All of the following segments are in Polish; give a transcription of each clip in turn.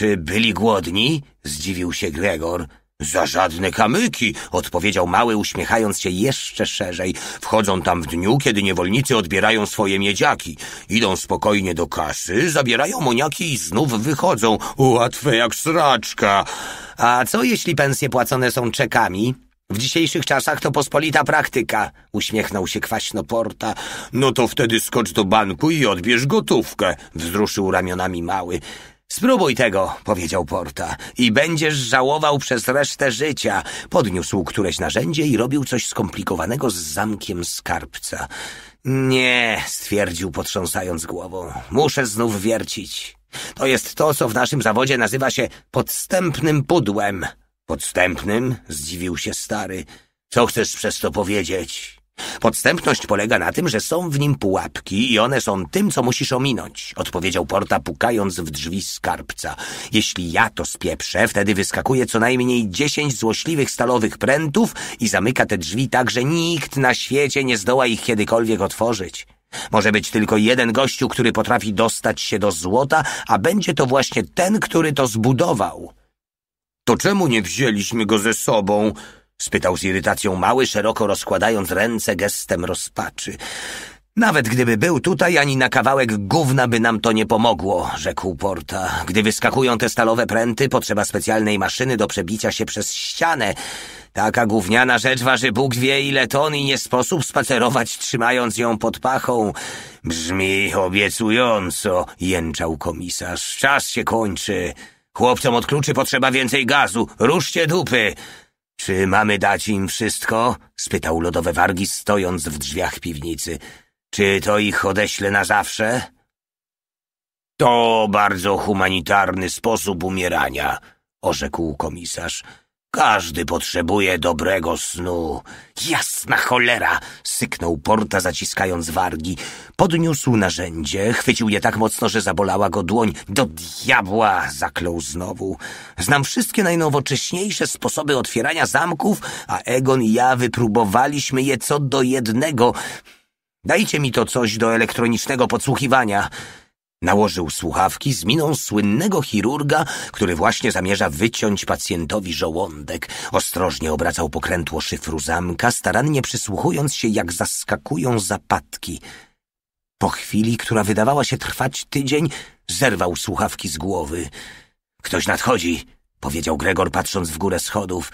Czy byli głodni? zdziwił się Gregor. Za żadne kamyki, odpowiedział mały, uśmiechając się jeszcze szerzej. Wchodzą tam w dniu, kiedy niewolnicy odbierają swoje miedziaki. Idą spokojnie do kasy, zabierają moniaki i znów wychodzą. Łatwe jak sraczka. A co jeśli pensje płacone są czekami? W dzisiejszych czasach to pospolita praktyka, uśmiechnął się kwaśno Porta. No to wtedy skocz do banku i odbierz gotówkę, wzruszył ramionami mały. Spróbuj tego, powiedział Porta, i będziesz żałował przez resztę życia. Podniósł któreś narzędzie i robił coś skomplikowanego z zamkiem skarbca. Nie, stwierdził potrząsając głową. Muszę znów wiercić. To jest to, co w naszym zawodzie nazywa się podstępnym pudłem. Podstępnym? Zdziwił się stary. Co chcesz przez to powiedzieć? Podstępność polega na tym, że są w nim pułapki i one są tym, co musisz ominąć, odpowiedział Porta, pukając w drzwi skarbca. Jeśli ja to spieprzę, wtedy wyskakuje co najmniej dziesięć złośliwych stalowych prętów i zamyka te drzwi tak, że nikt na świecie nie zdoła ich kiedykolwiek otworzyć. Może być tylko jeden gościu, który potrafi dostać się do złota, a będzie to właśnie ten, który to zbudował. To czemu nie wzięliśmy go ze sobą? spytał z irytacją mały, szeroko rozkładając ręce gestem rozpaczy. Nawet gdyby był tutaj, ani na kawałek gówna by nam to nie pomogło, rzekł Porta. Gdy wyskakują te stalowe pręty, potrzeba specjalnej maszyny do przebicia się przez ścianę. Taka gówniana rzecz waży Bóg wie ile ton i nie sposób spacerować trzymając ją pod pachą. Brzmi obiecująco, jęczał komisarz. Czas się kończy. Chłopcom od kluczy potrzeba więcej gazu. Ruszcie dupy. Czy mamy dać im wszystko? spytał lodowe wargi, stojąc w drzwiach piwnicy. Czy to ich odeślę na zawsze? To bardzo humanitarny sposób umierania, orzekł komisarz. Każdy potrzebuje dobrego snu. Jasna cholera! syknął Porta, zaciskając wargi. Podniósł narzędzie, chwycił je tak mocno, że zabolała go dłoń. Do diabła! zaklął znowu. Znam wszystkie najnowocześniejsze sposoby otwierania zamków, a Egon i ja wypróbowaliśmy je co do jednego. Dajcie mi to coś do elektronicznego podsłuchiwania. Nałożył słuchawki z miną słynnego chirurga, który właśnie zamierza wyciąć pacjentowi żołądek. Ostrożnie obracał pokrętło szyfru zamka, starannie przysłuchując się, jak zaskakują zapadki. Po chwili, która wydawała się trwać tydzień, zerwał słuchawki z głowy. Ktoś nadchodzi, powiedział Gregor, patrząc w górę schodów.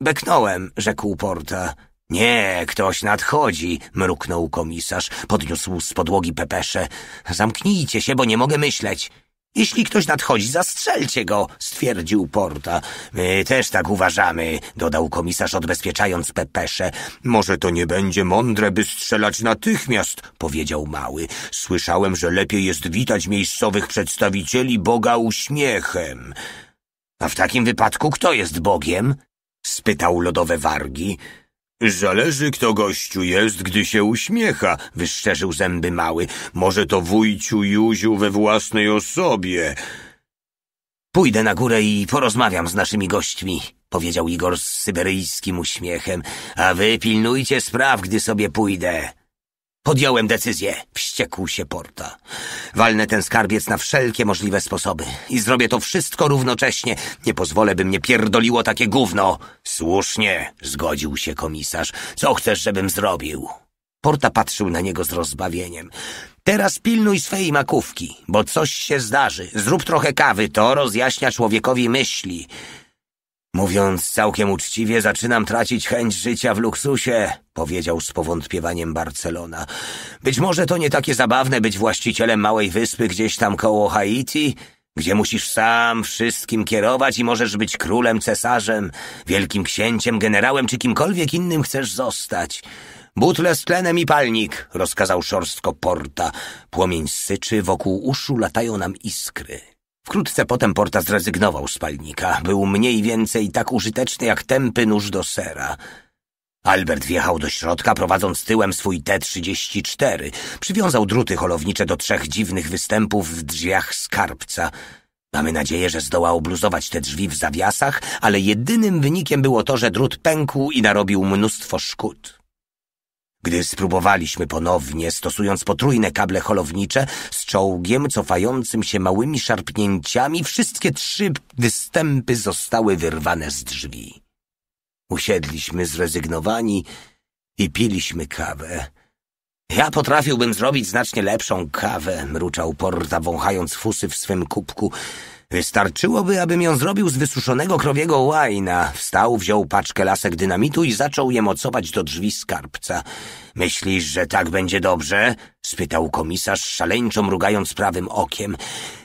Beknąłem, rzekł Porta. Nie, ktoś nadchodzi, mruknął komisarz, podniósł z podłogi pepesze. Zamknijcie się, bo nie mogę myśleć. Jeśli ktoś nadchodzi, zastrzelcie go, stwierdził Porta. My też tak uważamy, dodał komisarz, odbezpieczając Pepesze. Może to nie będzie mądre, by strzelać natychmiast, powiedział mały. Słyszałem, że lepiej jest witać miejscowych przedstawicieli Boga uśmiechem. A w takim wypadku kto jest Bogiem? spytał lodowe wargi. Zależy, kto gościu jest, gdy się uśmiecha, wyszczerzył zęby mały. Może to wujciu Józiu we własnej osobie. Pójdę na górę i porozmawiam z naszymi gośćmi, powiedział Igor z syberyjskim uśmiechem, a wy pilnujcie spraw, gdy sobie pójdę. Podjąłem decyzję, wściekł się Porta. Walnę ten skarbiec na wszelkie możliwe sposoby i zrobię to wszystko równocześnie. Nie pozwolę, by mnie pierdoliło takie gówno. Słusznie, zgodził się komisarz. Co chcesz, żebym zrobił? Porta patrzył na niego z rozbawieniem. Teraz pilnuj swej makówki, bo coś się zdarzy. Zrób trochę kawy, to rozjaśnia człowiekowi myśli. Mówiąc całkiem uczciwie, zaczynam tracić chęć życia w luksusie, powiedział z powątpiewaniem Barcelona. Być może to nie takie zabawne być właścicielem małej wyspy gdzieś tam koło Haiti, gdzie musisz sam wszystkim kierować i możesz być królem, cesarzem, wielkim księciem, generałem czy kimkolwiek innym chcesz zostać. Butle z tlenem i palnik, rozkazał szorstko Porta. Płomień syczy, wokół uszu latają nam iskry. Wkrótce potem Porta zrezygnował z palnika. Był mniej więcej tak użyteczny jak tępy nóż do sera. Albert wjechał do środka, prowadząc tyłem swój T-34. Przywiązał druty holownicze do trzech dziwnych występów w drzwiach skarbca. Mamy nadzieję, że zdoła obluzować te drzwi w zawiasach, ale jedynym wynikiem było to, że drut pękł i narobił mnóstwo szkód. Gdy spróbowaliśmy ponownie, stosując potrójne kable holownicze, z czołgiem cofającym się małymi szarpnięciami, wszystkie trzy występy zostały wyrwane z drzwi. Usiedliśmy zrezygnowani i piliśmy kawę. Ja potrafiłbym zrobić znacznie lepszą kawę, mruczał Porta, wąchając fusy w swym kubku. Wystarczyłoby, abym ją zrobił z wysuszonego krowiego łajna. Wstał, wziął paczkę lasek dynamitu i zaczął je mocować do drzwi skarbca. Myślisz, że tak będzie dobrze? spytał komisarz, szaleńczo mrugając prawym okiem.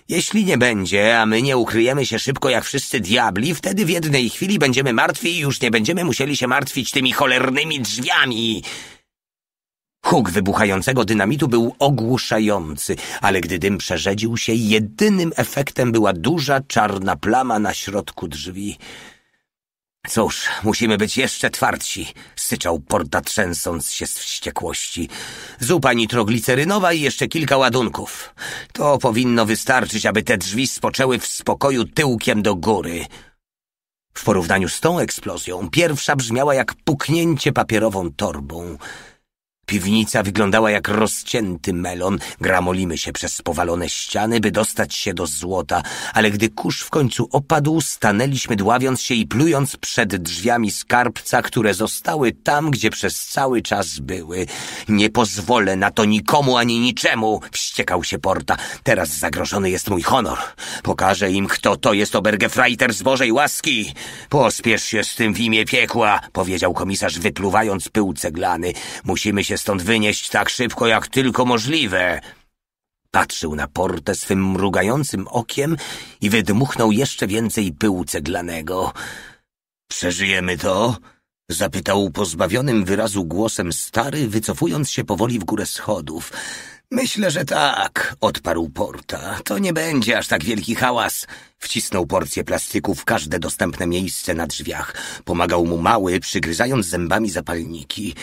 Jeśli nie będzie, a my nie ukryjemy się szybko jak wszyscy diabli, wtedy w jednej chwili będziemy martwi i już nie będziemy musieli się martwić tymi cholernymi drzwiami. Huk wybuchającego dynamitu był ogłuszający, ale gdy dym przerzedził się, jedynym efektem była duża czarna plama na środku drzwi. Cóż, musimy być jeszcze twardsi, syczał Porta trzęsąc się z wściekłości. Zupa nitroglicerynowa i jeszcze kilka ładunków. To powinno wystarczyć, aby te drzwi spoczęły w spokoju tyłkiem do góry. W porównaniu z tą eksplozją, pierwsza brzmiała jak puknięcie papierową torbą. Piwnica wyglądała jak rozcięty melon. Gramolimy się przez powalone ściany, by dostać się do złota, ale gdy kurz w końcu opadł, stanęliśmy dławiąc się i plując przed drzwiami skarbca, które zostały tam, gdzie przez cały czas były. Nie pozwolę na to nikomu ani niczemu, wściekał się Porta. Teraz zagrożony jest mój honor. Pokażę im, kto to jest obergefreiter z Bożej łaski. Pospiesz się z tym w imię piekła, powiedział komisarz, wypluwając pył ceglany. Musimy się stąd wynieść tak szybko, jak tylko możliwe. Patrzył na portę swym mrugającym okiem i wydmuchnął jeszcze więcej pyłu ceglanego. Przeżyjemy to? Zapytał pozbawionym wyrazu głosem stary, wycofując się powoli w górę schodów. Myślę, że tak, odparł Porta. To nie będzie aż tak wielki hałas. Wcisnął porcję plastiku w każde dostępne miejsce na drzwiach. Pomagał mu mały, przygryzając zębami zapalniki.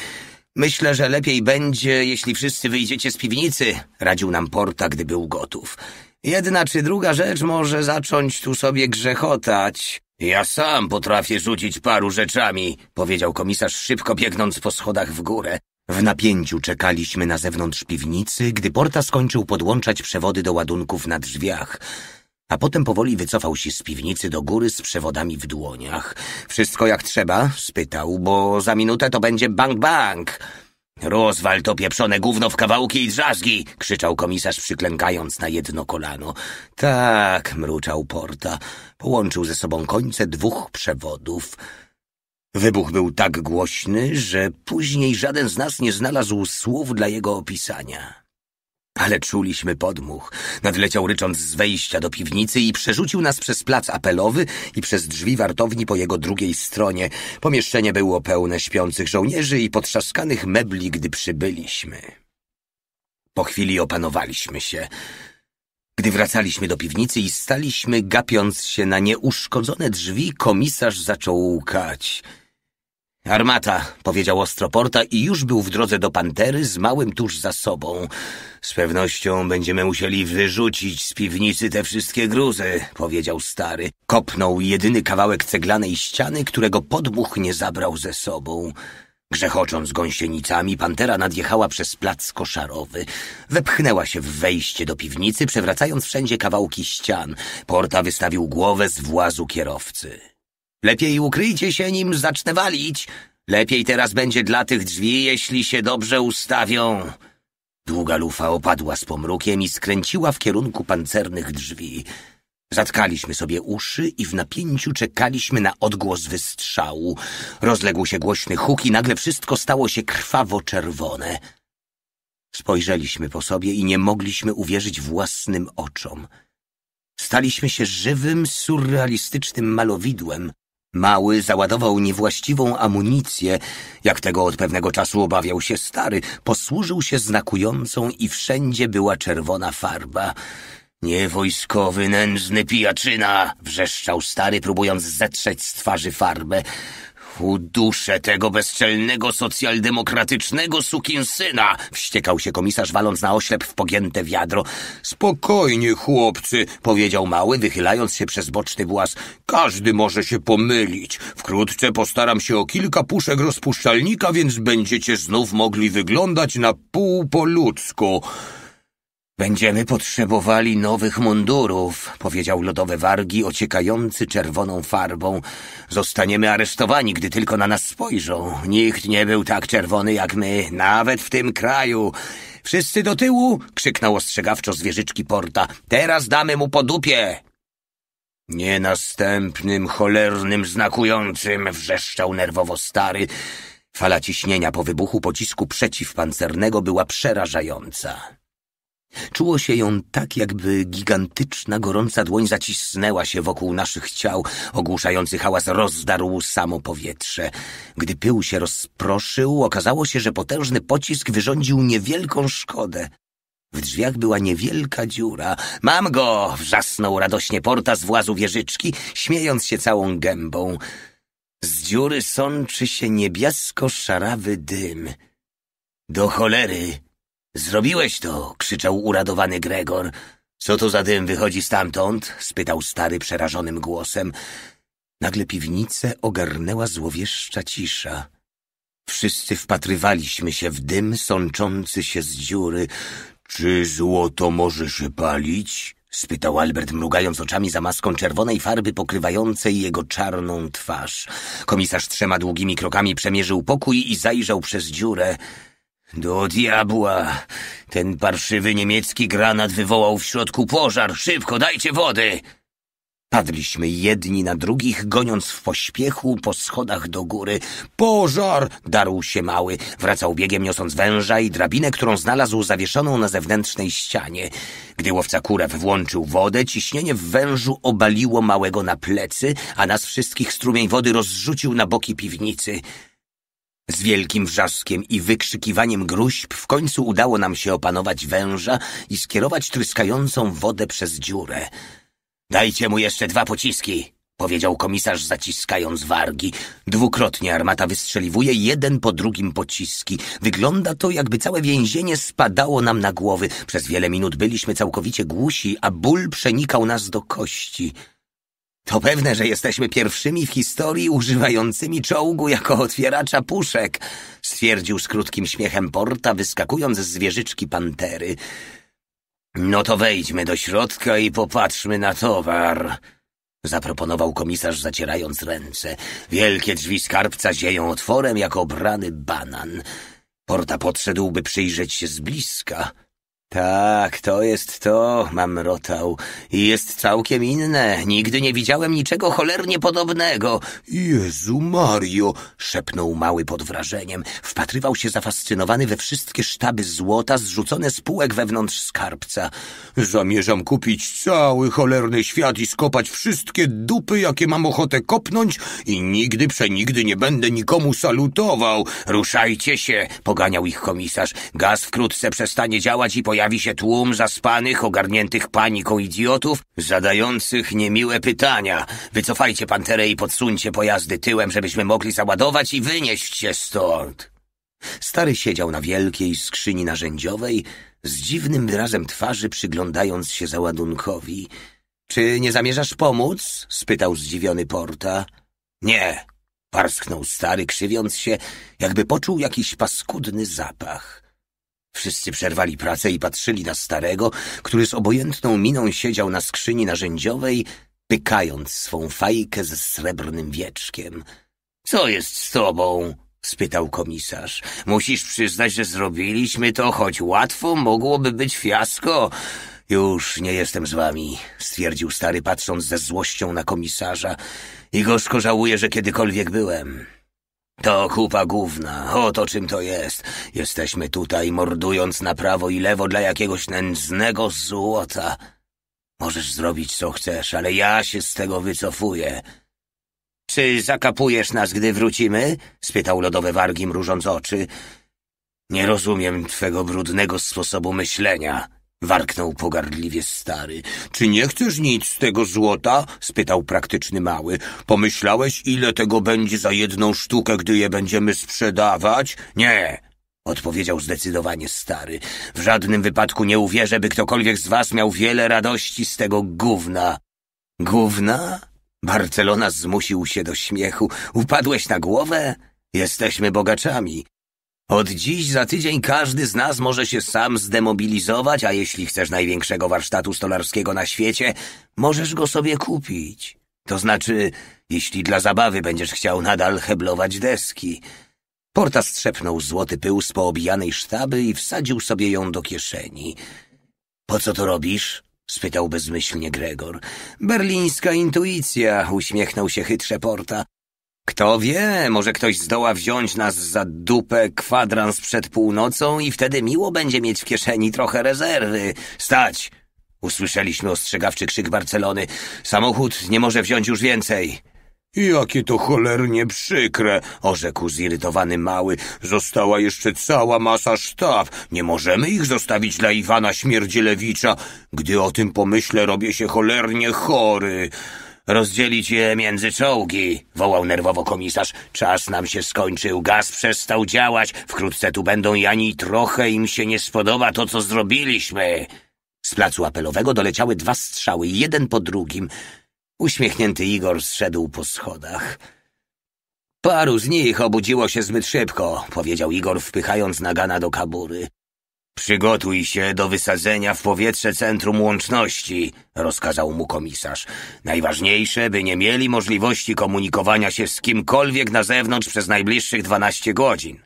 Myślę, że lepiej będzie, jeśli wszyscy wyjdziecie z piwnicy, radził nam Porta, gdy był gotów. Jedna czy druga rzecz może zacząć tu sobie grzechotać. Ja sam potrafię rzucić paru rzeczami, powiedział komisarz szybko biegnąc po schodach w górę. W napięciu czekaliśmy na zewnątrz piwnicy, gdy Porta skończył podłączać przewody do ładunków na drzwiach a potem powoli wycofał się z piwnicy do góry z przewodami w dłoniach. Wszystko jak trzeba? spytał, bo za minutę to będzie bang bang. Rozwal to pieprzone gówno w kawałki i drzazgi! krzyczał komisarz, przyklękając na jedno kolano. Tak, mruczał Porta. Połączył ze sobą końce dwóch przewodów. Wybuch był tak głośny, że później żaden z nas nie znalazł słów dla jego opisania. Ale czuliśmy podmuch. Nadleciał rycząc z wejścia do piwnicy i przerzucił nas przez plac apelowy i przez drzwi wartowni po jego drugiej stronie. Pomieszczenie było pełne śpiących żołnierzy i potrzaskanych mebli, gdy przybyliśmy. Po chwili opanowaliśmy się. Gdy wracaliśmy do piwnicy i staliśmy, gapiąc się na nieuszkodzone drzwi, komisarz zaczął łkać – Armata, powiedział Ostroporta i już był w drodze do Pantery z małym tuż za sobą. Z pewnością będziemy musieli wyrzucić z piwnicy te wszystkie gruzy, powiedział stary. Kopnął jedyny kawałek ceglanej ściany, którego podmuch nie zabrał ze sobą. Grzechocząc gąsienicami, Pantera nadjechała przez plac koszarowy. Wepchnęła się w wejście do piwnicy, przewracając wszędzie kawałki ścian. Porta wystawił głowę z włazu kierowcy. Lepiej ukryjcie się, nim zacznę walić. Lepiej teraz będzie dla tych drzwi, jeśli się dobrze ustawią. Długa lufa opadła z pomrukiem i skręciła w kierunku pancernych drzwi. Zatkaliśmy sobie uszy i w napięciu czekaliśmy na odgłos wystrzału. Rozległ się głośny huk i nagle wszystko stało się krwawo-czerwone. Spojrzeliśmy po sobie i nie mogliśmy uwierzyć własnym oczom. Staliśmy się żywym, surrealistycznym malowidłem, Mały załadował niewłaściwą amunicję, jak tego od pewnego czasu obawiał się stary, posłużył się znakującą i wszędzie była czerwona farba. Niewojskowy, nędzny pijaczyna! wrzeszczał stary, próbując zetrzeć z twarzy farbę. Uduszę tego bezczelnego socjaldemokratycznego sukinsyna! Wściekał się komisarz, waląc na oślep w pogięte wiadro. Spokojnie, chłopcy, powiedział mały, wychylając się przez boczny włas. Każdy może się pomylić. Wkrótce postaram się o kilka puszek rozpuszczalnika, więc będziecie znów mogli wyglądać na pół po ludzku. Będziemy potrzebowali nowych mundurów, powiedział lodowe wargi, ociekający czerwoną farbą. Zostaniemy aresztowani, gdy tylko na nas spojrzą. Nikt nie był tak czerwony jak my, nawet w tym kraju. Wszyscy do tyłu! krzyknął ostrzegawczo zwierzyczki porta. Teraz damy mu po dupie! Nie następnym cholernym znakującym wrzeszczał nerwowo stary. Fala ciśnienia po wybuchu pocisku przeciwpancernego była przerażająca. Czuło się ją tak, jakby gigantyczna, gorąca dłoń zacisnęła się wokół naszych ciał, ogłuszający hałas rozdarł samo powietrze. Gdy pył się rozproszył, okazało się, że potężny pocisk wyrządził niewielką szkodę. W drzwiach była niewielka dziura. Mam go! wrzasnął radośnie porta z włazu wieżyczki, śmiejąc się całą gębą. Z dziury sączy się niebiasko-szarawy dym. Do cholery! Zrobiłeś to! krzyczał uradowany Gregor. Co to za dym wychodzi stamtąd? spytał stary przerażonym głosem. Nagle piwnicę ogarnęła złowieszcza cisza. Wszyscy wpatrywaliśmy się w dym sączący się z dziury. Czy złoto może się palić? spytał Albert, mrugając oczami za maską czerwonej farby pokrywającej jego czarną twarz. Komisarz trzema długimi krokami przemierzył pokój i zajrzał przez dziurę. Do diabła! Ten parszywy niemiecki granat wywołał w środku pożar! Szybko, dajcie wody! Padliśmy jedni na drugich, goniąc w pośpiechu po schodach do góry. Pożar! Darł się mały. Wracał biegiem, niosąc węża i drabinę, którą znalazł zawieszoną na zewnętrznej ścianie. Gdy łowca kurew włączył wodę, ciśnienie w wężu obaliło małego na plecy, a nas wszystkich strumień wody rozrzucił na boki piwnicy. Z wielkim wrzaskiem i wykrzykiwaniem gruźb w końcu udało nam się opanować węża i skierować tryskającą wodę przez dziurę. Dajcie mu jeszcze dwa pociski, powiedział komisarz zaciskając wargi. Dwukrotnie armata wystrzeliwuje jeden po drugim pociski. Wygląda to, jakby całe więzienie spadało nam na głowy. Przez wiele minut byliśmy całkowicie głusi, a ból przenikał nas do kości. To pewne, że jesteśmy pierwszymi w historii używającymi czołgu jako otwieracza puszek, stwierdził z krótkim śmiechem Porta, wyskakując z wieżyczki pantery. No to wejdźmy do środka i popatrzmy na towar, zaproponował komisarz zacierając ręce. Wielkie drzwi skarbca zieją otworem jak obrany banan. Porta podszedł, by przyjrzeć się z bliska. Tak, to jest to, mamrotał. I jest całkiem inne. Nigdy nie widziałem niczego cholernie podobnego. Jezu Mario, szepnął mały pod wrażeniem. Wpatrywał się zafascynowany we wszystkie sztaby złota zrzucone z półek wewnątrz skarbca. Zamierzam kupić cały cholerny świat i skopać wszystkie dupy, jakie mam ochotę kopnąć i nigdy przenigdy nie będę nikomu salutował. Ruszajcie się, poganiał ich komisarz. Gaz wkrótce przestanie działać i po pojawi się tłum zaspanych, ogarniętych paniką idiotów, zadających niemiłe pytania. Wycofajcie panterę i podsuńcie pojazdy tyłem, żebyśmy mogli załadować i wynieść się stąd. Stary siedział na wielkiej skrzyni narzędziowej, z dziwnym wyrazem twarzy przyglądając się załadunkowi. Czy nie zamierzasz pomóc? spytał zdziwiony Porta. Nie, parsknął stary, krzywiąc się, jakby poczuł jakiś paskudny zapach. Wszyscy przerwali pracę i patrzyli na starego, który z obojętną miną siedział na skrzyni narzędziowej, pykając swą fajkę ze srebrnym wieczkiem. Co jest z tobą? spytał komisarz. Musisz przyznać, że zrobiliśmy to, choć łatwo mogłoby być fiasko. Już nie jestem z wami, stwierdził stary, patrząc ze złością na komisarza. I gorzko żałuję, że kiedykolwiek byłem. To kupa główna, oto czym to jest. Jesteśmy tutaj, mordując na prawo i lewo dla jakiegoś nędznego złota. Możesz zrobić co chcesz, ale ja się z tego wycofuję. Czy zakapujesz nas, gdy wrócimy? spytał lodowe wargi, mrużąc oczy. Nie rozumiem twego brudnego sposobu myślenia. Warknął pogardliwie stary. Czy nie chcesz nic z tego złota? spytał praktyczny mały. Pomyślałeś, ile tego będzie za jedną sztukę, gdy je będziemy sprzedawać? Nie, odpowiedział zdecydowanie stary. W żadnym wypadku nie uwierzę, by ktokolwiek z was miał wiele radości z tego gówna. Gówna? Barcelona zmusił się do śmiechu. Upadłeś na głowę? Jesteśmy bogaczami. Od dziś za tydzień każdy z nas może się sam zdemobilizować, a jeśli chcesz największego warsztatu stolarskiego na świecie, możesz go sobie kupić. To znaczy, jeśli dla zabawy będziesz chciał nadal heblować deski. Porta strzepnął złoty pył z poobijanej sztaby i wsadził sobie ją do kieszeni. Po co to robisz? spytał bezmyślnie Gregor. Berlińska intuicja, uśmiechnął się chytrze Porta. Kto wie, może ktoś zdoła wziąć nas za dupę kwadrans przed północą i wtedy miło będzie mieć w kieszeni trochę rezerwy. Stać! Usłyszeliśmy ostrzegawczy krzyk Barcelony. Samochód nie może wziąć już więcej. Jakie to cholernie przykre, orzekł zirytowany mały. Została jeszcze cała masa sztaw. Nie możemy ich zostawić dla Iwana Śmierdzielewicza. Gdy o tym pomyślę, robię się cholernie chory. Rozdzielić je między czołgi, wołał nerwowo komisarz. Czas nam się skończył, gaz przestał działać. Wkrótce tu będą i ani trochę im się nie spodoba to, co zrobiliśmy. Z placu apelowego doleciały dwa strzały, jeden po drugim. Uśmiechnięty Igor zszedł po schodach. Paru z nich obudziło się zbyt szybko, powiedział Igor, wpychając nagana do kabury. Przygotuj się do wysadzenia w powietrze centrum łączności, rozkazał mu komisarz. Najważniejsze, by nie mieli możliwości komunikowania się z kimkolwiek na zewnątrz przez najbliższych dwanaście godzin.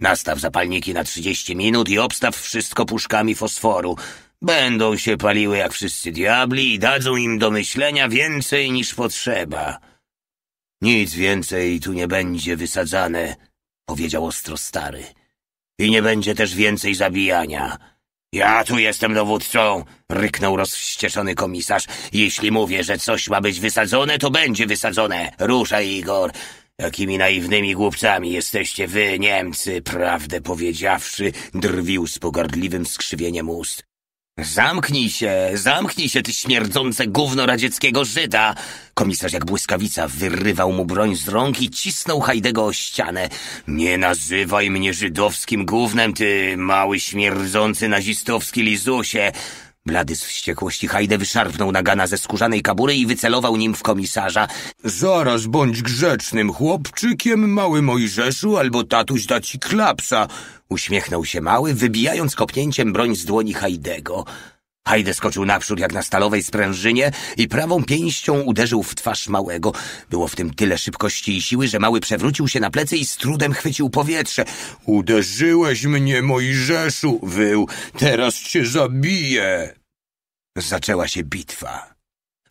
Nastaw zapalniki na trzydzieści minut i obstaw wszystko puszkami fosforu. Będą się paliły jak wszyscy diabli i dadzą im do myślenia więcej niż potrzeba. Nic więcej tu nie będzie wysadzane, powiedział ostro stary. I nie będzie też więcej zabijania. Ja tu jestem dowódcą, ryknął rozwścieczony komisarz. Jeśli mówię, że coś ma być wysadzone, to będzie wysadzone. Ruszaj, Igor. Jakimi naiwnymi głupcami jesteście wy, Niemcy, prawdę powiedziawszy, drwił z pogardliwym skrzywieniem ust. Zamknij się, zamknij się, ty śmierdzące gówno radzieckiego Żyda! Komisarz jak błyskawica wyrywał mu broń z rąk i cisnął Hajdego o ścianę. Nie nazywaj mnie żydowskim gównem, ty mały śmierdzący nazistowski lizusie! Blady z wściekłości Hajde wyszarpnął nagana ze skórzanej kabury i wycelował nim w komisarza. Zaraz bądź grzecznym chłopczykiem, mały Mojżeszu, albo tatuś da ci klapsa. Uśmiechnął się mały, wybijając kopnięciem broń z dłoni Hajdego. Hajdę skoczył naprzód jak na stalowej sprężynie i prawą pięścią uderzył w twarz małego. Było w tym tyle szybkości i siły, że mały przewrócił się na plecy i z trudem chwycił powietrze. Uderzyłeś mnie, rzeszu, wył. Teraz cię zabiję. Zaczęła się bitwa.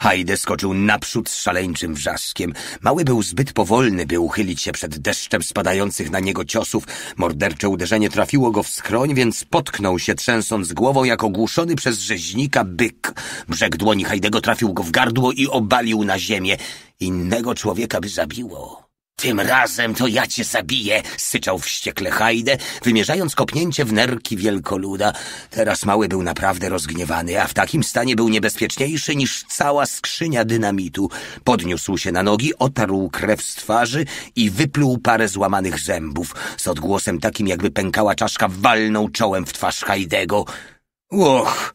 Hajde skoczył naprzód z szaleńczym wrzaskiem. Mały był zbyt powolny, by uchylić się przed deszczem spadających na niego ciosów. Mordercze uderzenie trafiło go w skroń, więc potknął się, trzęsąc głową, jak ogłuszony przez rzeźnika byk. Brzeg dłoni Hajdego trafił go w gardło i obalił na ziemię. Innego człowieka by zabiło. Tym razem to ja cię zabiję, syczał wściekle Hajde, wymierzając kopnięcie w nerki wielkoluda. Teraz mały był naprawdę rozgniewany, a w takim stanie był niebezpieczniejszy niż cała skrzynia dynamitu. Podniósł się na nogi, otarł krew z twarzy i wypluł parę złamanych zębów. Z odgłosem takim, jakby pękała czaszka, walnął czołem w twarz Hajdego. Och!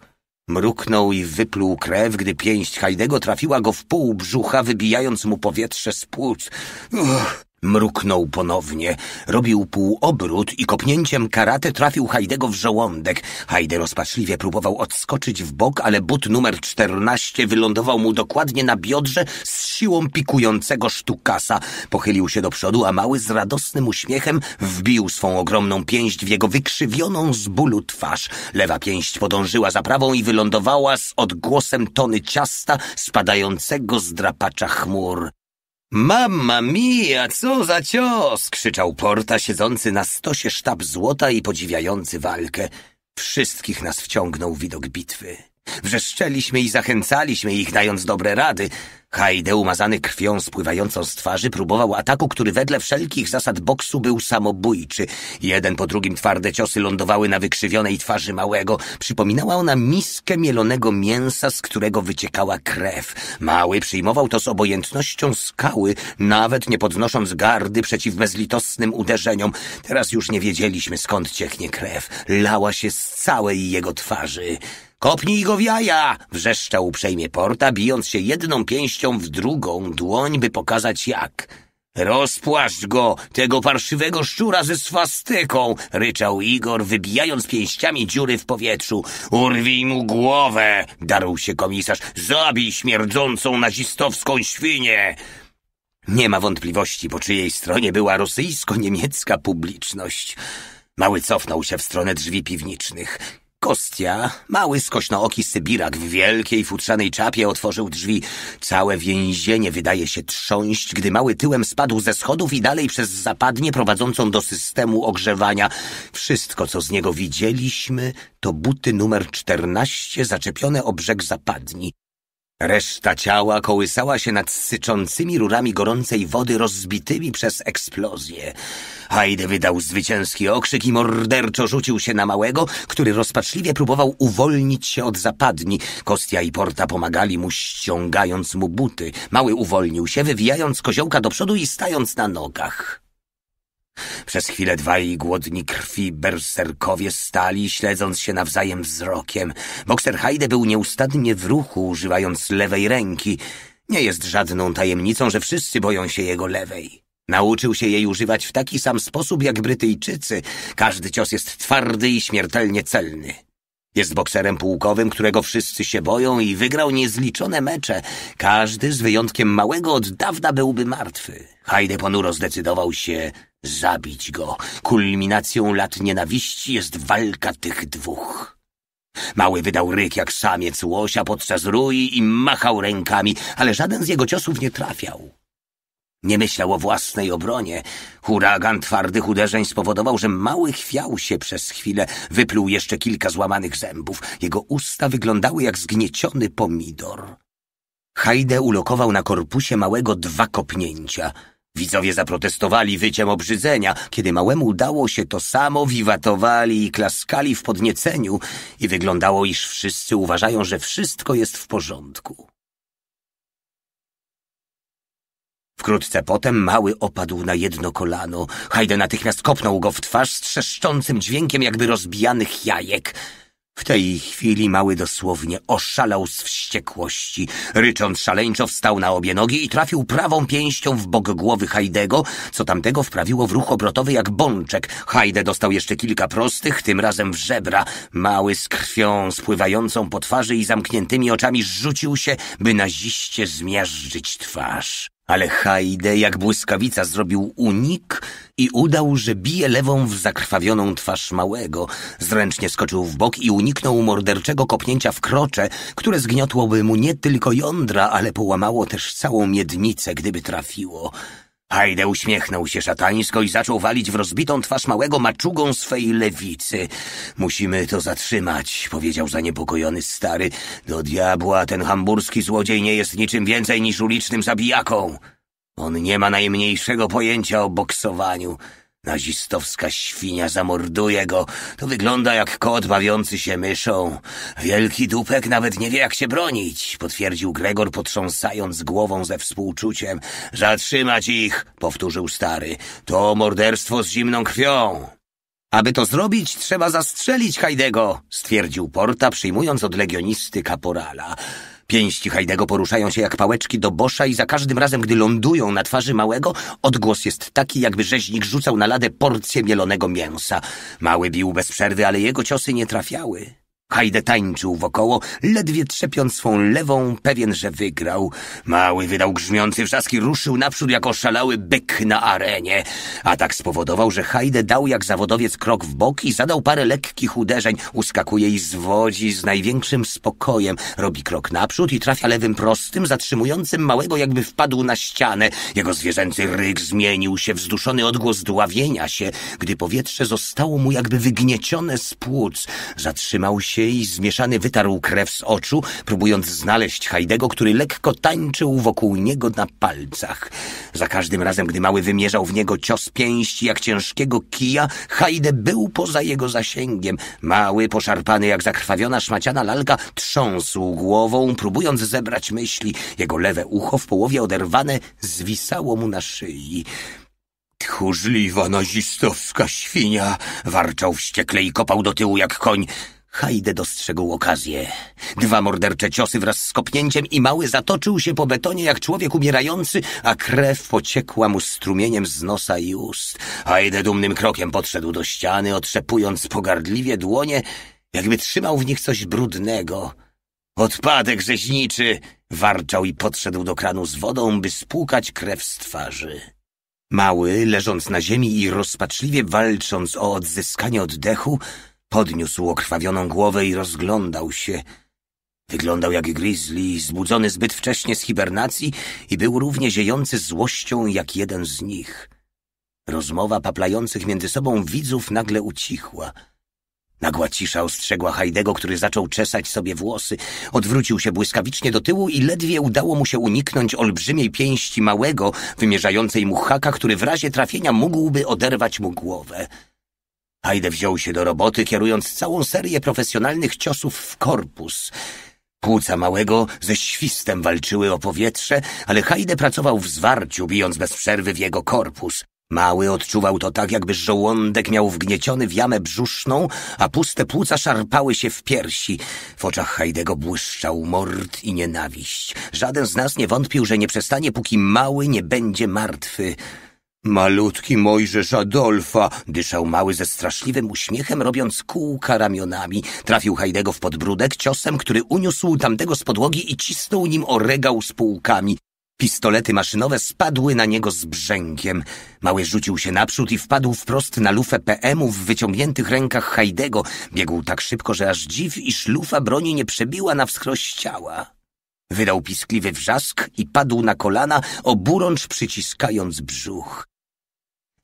Mruknął i wypluł krew, gdy pięść Hajdego trafiła go w pół brzucha, wybijając mu powietrze z płuc. Uch. Mruknął ponownie, robił półobrót i kopnięciem karate trafił Hajdego w żołądek. Hajde rozpaczliwie próbował odskoczyć w bok, ale but numer czternaście wylądował mu dokładnie na biodrze z siłą pikującego sztukasa. Pochylił się do przodu, a mały z radosnym uśmiechem wbił swą ogromną pięść w jego wykrzywioną z bólu twarz. Lewa pięść podążyła za prawą i wylądowała z odgłosem tony ciasta spadającego z drapacza chmur. Mamma mia, co za cios! krzyczał Porta, siedzący na stosie sztab złota i podziwiający walkę. Wszystkich nas wciągnął widok bitwy. Wrzeszczeliśmy i zachęcaliśmy ich, dając dobre rady. Hajde, umazany krwią spływającą z twarzy, próbował ataku, który wedle wszelkich zasad boksu był samobójczy. Jeden po drugim twarde ciosy lądowały na wykrzywionej twarzy małego. Przypominała ona miskę mielonego mięsa, z którego wyciekała krew. Mały przyjmował to z obojętnością skały, nawet nie podnosząc gardy przeciw bezlitosnym uderzeniom. Teraz już nie wiedzieliśmy, skąd cieknie krew. Lała się z całej jego twarzy. Kopnij go w jaja! wrzeszczał uprzejmie Porta, bijąc się jedną pięścią w drugą dłoń, by pokazać jak. Rozpłaszcz go, tego parszywego szczura ze swastyką! ryczał Igor, wybijając pięściami dziury w powietrzu. Urwij mu głowę! darł się komisarz. Zabij śmierdzącą nazistowską świnię! Nie ma wątpliwości, po czyjej stronie była rosyjsko-niemiecka publiczność. Mały cofnął się w stronę drzwi piwniczych. Kostia, mały skośnooki sybirak w wielkiej futrzanej czapie otworzył drzwi. Całe więzienie wydaje się trząść, gdy mały tyłem spadł ze schodów i dalej przez zapadnie prowadzącą do systemu ogrzewania. Wszystko, co z niego widzieliśmy, to buty numer czternaście zaczepione o brzeg zapadni. Reszta ciała kołysała się nad syczącymi rurami gorącej wody rozbitymi przez eksplozję. Hajde wydał zwycięski okrzyk i morderczo rzucił się na małego, który rozpaczliwie próbował uwolnić się od zapadni. Kostia i Porta pomagali mu, ściągając mu buty. Mały uwolnił się, wywijając koziołka do przodu i stając na nogach. Przez chwilę dwaj głodni krwi berserkowie stali, śledząc się nawzajem wzrokiem. Bokser Hajde był nieustannie w ruchu, używając lewej ręki. Nie jest żadną tajemnicą, że wszyscy boją się jego lewej. Nauczył się jej używać w taki sam sposób jak Brytyjczycy. Każdy cios jest twardy i śmiertelnie celny. Jest bokserem pułkowym, którego wszyscy się boją i wygrał niezliczone mecze. Każdy z wyjątkiem małego od dawna byłby martwy. Hajde ponuro zdecydował się zabić go. Kulminacją lat nienawiści jest walka tych dwóch. Mały wydał ryk jak samiec łosia podczas rui i machał rękami, ale żaden z jego ciosów nie trafiał. Nie myślał o własnej obronie. Huragan twardych uderzeń spowodował, że mały chwiał się przez chwilę, wypluł jeszcze kilka złamanych zębów. Jego usta wyglądały jak zgnieciony pomidor. Hajde ulokował na korpusie małego dwa kopnięcia – Widzowie zaprotestowali wyciem obrzydzenia. Kiedy małemu udało się to samo, wiwatowali i klaskali w podnieceniu i wyglądało, iż wszyscy uważają, że wszystko jest w porządku. Wkrótce potem mały opadł na jedno kolano. Hajde natychmiast kopnął go w twarz strzeszczącym dźwiękiem jakby rozbijanych jajek – w tej chwili mały dosłownie oszalał z wściekłości. Rycząc szaleńczo wstał na obie nogi i trafił prawą pięścią w bok głowy Hajdego, co tamtego wprawiło w ruch obrotowy jak bączek. Hajde dostał jeszcze kilka prostych, tym razem w żebra. Mały z krwią spływającą po twarzy i zamkniętymi oczami rzucił się, by naziście zmiażdżyć twarz. Ale Haide jak błyskawica zrobił unik i udał, że bije lewą w zakrwawioną twarz małego. Zręcznie skoczył w bok i uniknął morderczego kopnięcia w krocze, które zgniotłoby mu nie tylko jądra, ale połamało też całą miednicę, gdyby trafiło. Hajde uśmiechnął się szatańsko i zaczął walić w rozbitą twarz małego maczugą swej lewicy. Musimy to zatrzymać, powiedział zaniepokojony stary. Do diabła ten hamburski złodziej nie jest niczym więcej niż ulicznym zabijaką. On nie ma najmniejszego pojęcia o boksowaniu. Nazistowska świnia zamorduje go. To wygląda jak kot bawiący się myszą. Wielki dupek nawet nie wie, jak się bronić, potwierdził Gregor, potrząsając głową ze współczuciem. Zatrzymać ich, powtórzył stary. To morderstwo z zimną krwią. Aby to zrobić, trzeba zastrzelić Hajdego, stwierdził Porta, przyjmując od legionisty kaporala. Pięści Hajdego poruszają się jak pałeczki do bosza i za każdym razem, gdy lądują na twarzy małego, odgłos jest taki, jakby rzeźnik rzucał na ladę porcję mielonego mięsa. Mały bił bez przerwy, ale jego ciosy nie trafiały. Hajde tańczył wokoło, ledwie trzepiąc swą lewą, pewien, że wygrał. Mały wydał grzmiący wrzask i ruszył naprzód jak oszalały byk na arenie. a tak spowodował, że Hajde dał jak zawodowiec krok w bok i zadał parę lekkich uderzeń. Uskakuje i zwodzi z największym spokojem. Robi krok naprzód i trafia lewym prostym, zatrzymującym małego, jakby wpadł na ścianę. Jego zwierzęcy ryk zmienił się, wzduszony odgłos dławienia się, gdy powietrze zostało mu jakby wygniecione z płuc. Zatrzymał się i zmieszany wytarł krew z oczu, próbując znaleźć Hajdego, który lekko tańczył wokół niego na palcach. Za każdym razem, gdy mały wymierzał w niego cios pięści jak ciężkiego kija, Hajde był poza jego zasięgiem. Mały, poszarpany jak zakrwawiona szmaciana lalka, trząsł głową, próbując zebrać myśli. Jego lewe ucho w połowie oderwane zwisało mu na szyi. Tchórzliwa nazistowska świnia! Warczał wściekle i kopał do tyłu jak koń. Hajde dostrzegł okazję. Dwa mordercze ciosy wraz z kopnięciem i mały zatoczył się po betonie jak człowiek umierający, a krew pociekła mu strumieniem z nosa i ust. Hajde dumnym krokiem podszedł do ściany, otrzepując pogardliwie dłonie, jakby trzymał w nich coś brudnego. Odpadek rzeźniczy! Warczał i podszedł do kranu z wodą, by spłukać krew z twarzy. Mały, leżąc na ziemi i rozpaczliwie walcząc o odzyskanie oddechu, Podniósł okrwawioną głowę i rozglądał się. Wyglądał jak grizzly, zbudzony zbyt wcześnie z hibernacji i był równie ziejący złością jak jeden z nich. Rozmowa paplających między sobą widzów nagle ucichła. Nagła cisza ostrzegła Hajdego, który zaczął czesać sobie włosy. Odwrócił się błyskawicznie do tyłu i ledwie udało mu się uniknąć olbrzymiej pięści małego, wymierzającej mu haka, który w razie trafienia mógłby oderwać mu głowę. Hajde wziął się do roboty, kierując całą serię profesjonalnych ciosów w korpus. Płuca małego ze świstem walczyły o powietrze, ale Hajde pracował w zwarciu, bijąc bez przerwy w jego korpus. Mały odczuwał to tak, jakby żołądek miał wgnieciony w jamę brzuszną, a puste płuca szarpały się w piersi. W oczach Hajdego błyszczał mord i nienawiść. Żaden z nas nie wątpił, że nie przestanie, póki mały nie będzie martwy. Malutki Mojżesz Adolfa dyszał mały ze straszliwym uśmiechem, robiąc kółka ramionami. Trafił Hajdego w podbródek ciosem, który uniósł tamtego z podłogi i cisnął nim o regał z półkami. Pistolety maszynowe spadły na niego z brzękiem. Mały rzucił się naprzód i wpadł wprost na lufę PM-u w wyciągniętych rękach Hajdego. Biegł tak szybko, że aż dziw, iż lufa broni nie przebiła na wskroś ciała. Wydał piskliwy wrzask i padł na kolana, oburącz przyciskając brzuch.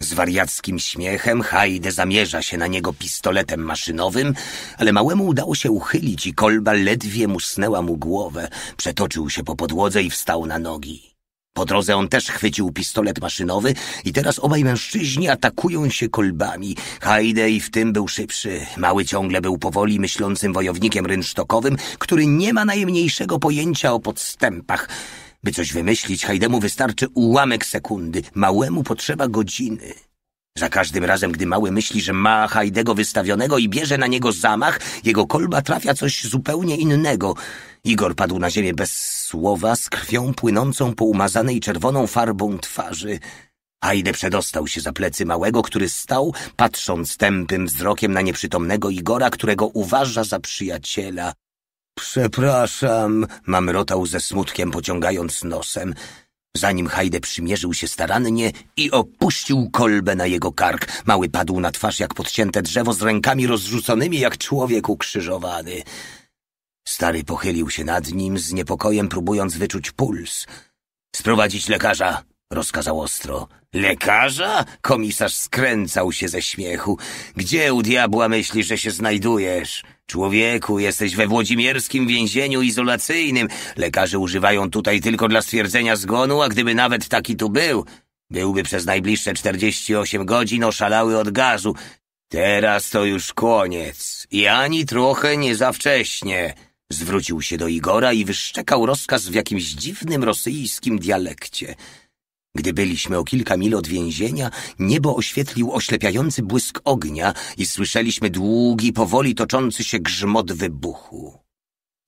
Z wariackim śmiechem Hajde zamierza się na niego pistoletem maszynowym, ale małemu udało się uchylić i kolba ledwie musnęła mu głowę. Przetoczył się po podłodze i wstał na nogi. Po drodze on też chwycił pistolet maszynowy i teraz obaj mężczyźni atakują się kolbami. i w tym był szybszy. Mały ciągle był powoli myślącym wojownikiem rynsztokowym, który nie ma najmniejszego pojęcia o podstępach. By coś wymyślić, Hajdemu wystarczy ułamek sekundy, małemu potrzeba godziny. Za każdym razem, gdy mały myśli, że ma Hajdego wystawionego i bierze na niego zamach, jego kolba trafia coś zupełnie innego. Igor padł na ziemię bez słowa, z krwią płynącą po umazanej czerwoną farbą twarzy. Hajde przedostał się za plecy małego, który stał, patrząc tępym wzrokiem na nieprzytomnego Igora, którego uważa za przyjaciela. Przepraszam, mamrotał ze smutkiem, pociągając nosem, zanim Hajde przymierzył się starannie i opuścił kolbę na jego kark. Mały padł na twarz jak podcięte drzewo z rękami rozrzuconymi jak człowiek ukrzyżowany. Stary pochylił się nad nim z niepokojem, próbując wyczuć puls. Sprowadzić lekarza, rozkazał ostro. Lekarza? Komisarz skręcał się ze śmiechu. Gdzie u diabła myśli, że się znajdujesz? Człowieku, jesteś we włodzimierskim więzieniu izolacyjnym. Lekarze używają tutaj tylko dla stwierdzenia zgonu, a gdyby nawet taki tu był, byłby przez najbliższe 48 godzin oszalały od gazu. Teraz to już koniec i ani trochę nie za wcześnie. Zwrócił się do Igora i wyszczekał rozkaz w jakimś dziwnym rosyjskim dialekcie. Gdy byliśmy o kilka mil od więzienia, niebo oświetlił oślepiający błysk ognia i słyszeliśmy długi, powoli toczący się grzmot wybuchu.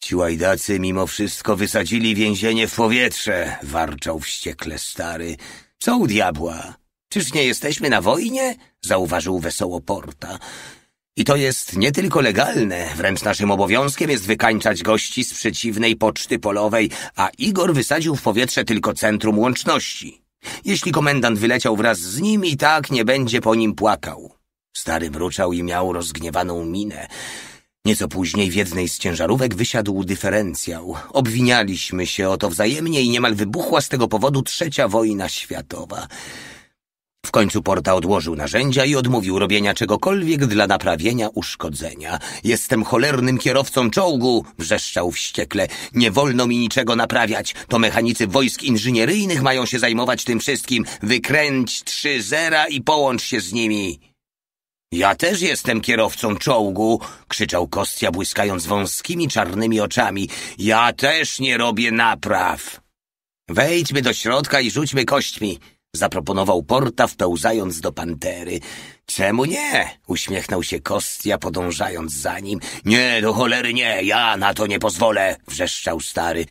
Ci łajdacy mimo wszystko wysadzili więzienie w powietrze, warczał wściekle stary. Co u diabła? Czyż nie jesteśmy na wojnie? zauważył wesoło Porta. I to jest nie tylko legalne, wręcz naszym obowiązkiem jest wykańczać gości z przeciwnej poczty polowej, a Igor wysadził w powietrze tylko centrum łączności. Jeśli komendant wyleciał wraz z nim, i tak nie będzie po nim płakał. Stary mruczał i miał rozgniewaną minę. Nieco później w jednej z ciężarówek wysiadł dyferencjał. Obwinialiśmy się o to wzajemnie i niemal wybuchła z tego powodu trzecia wojna światowa. W końcu Porta odłożył narzędzia i odmówił robienia czegokolwiek dla naprawienia uszkodzenia. Jestem cholernym kierowcą czołgu, wrzeszczał wściekle. Nie wolno mi niczego naprawiać. To mechanicy wojsk inżynieryjnych mają się zajmować tym wszystkim. Wykręć trzy zera i połącz się z nimi. Ja też jestem kierowcą czołgu, krzyczał Kostia, błyskając wąskimi czarnymi oczami. Ja też nie robię napraw. Wejdźmy do środka i rzućmy kośćmi. Zaproponował Porta, wpełzając do pantery. Czemu nie? Uśmiechnął się Kostia, podążając za nim. Nie, do cholery nie, ja na to nie pozwolę, wrzeszczał stary.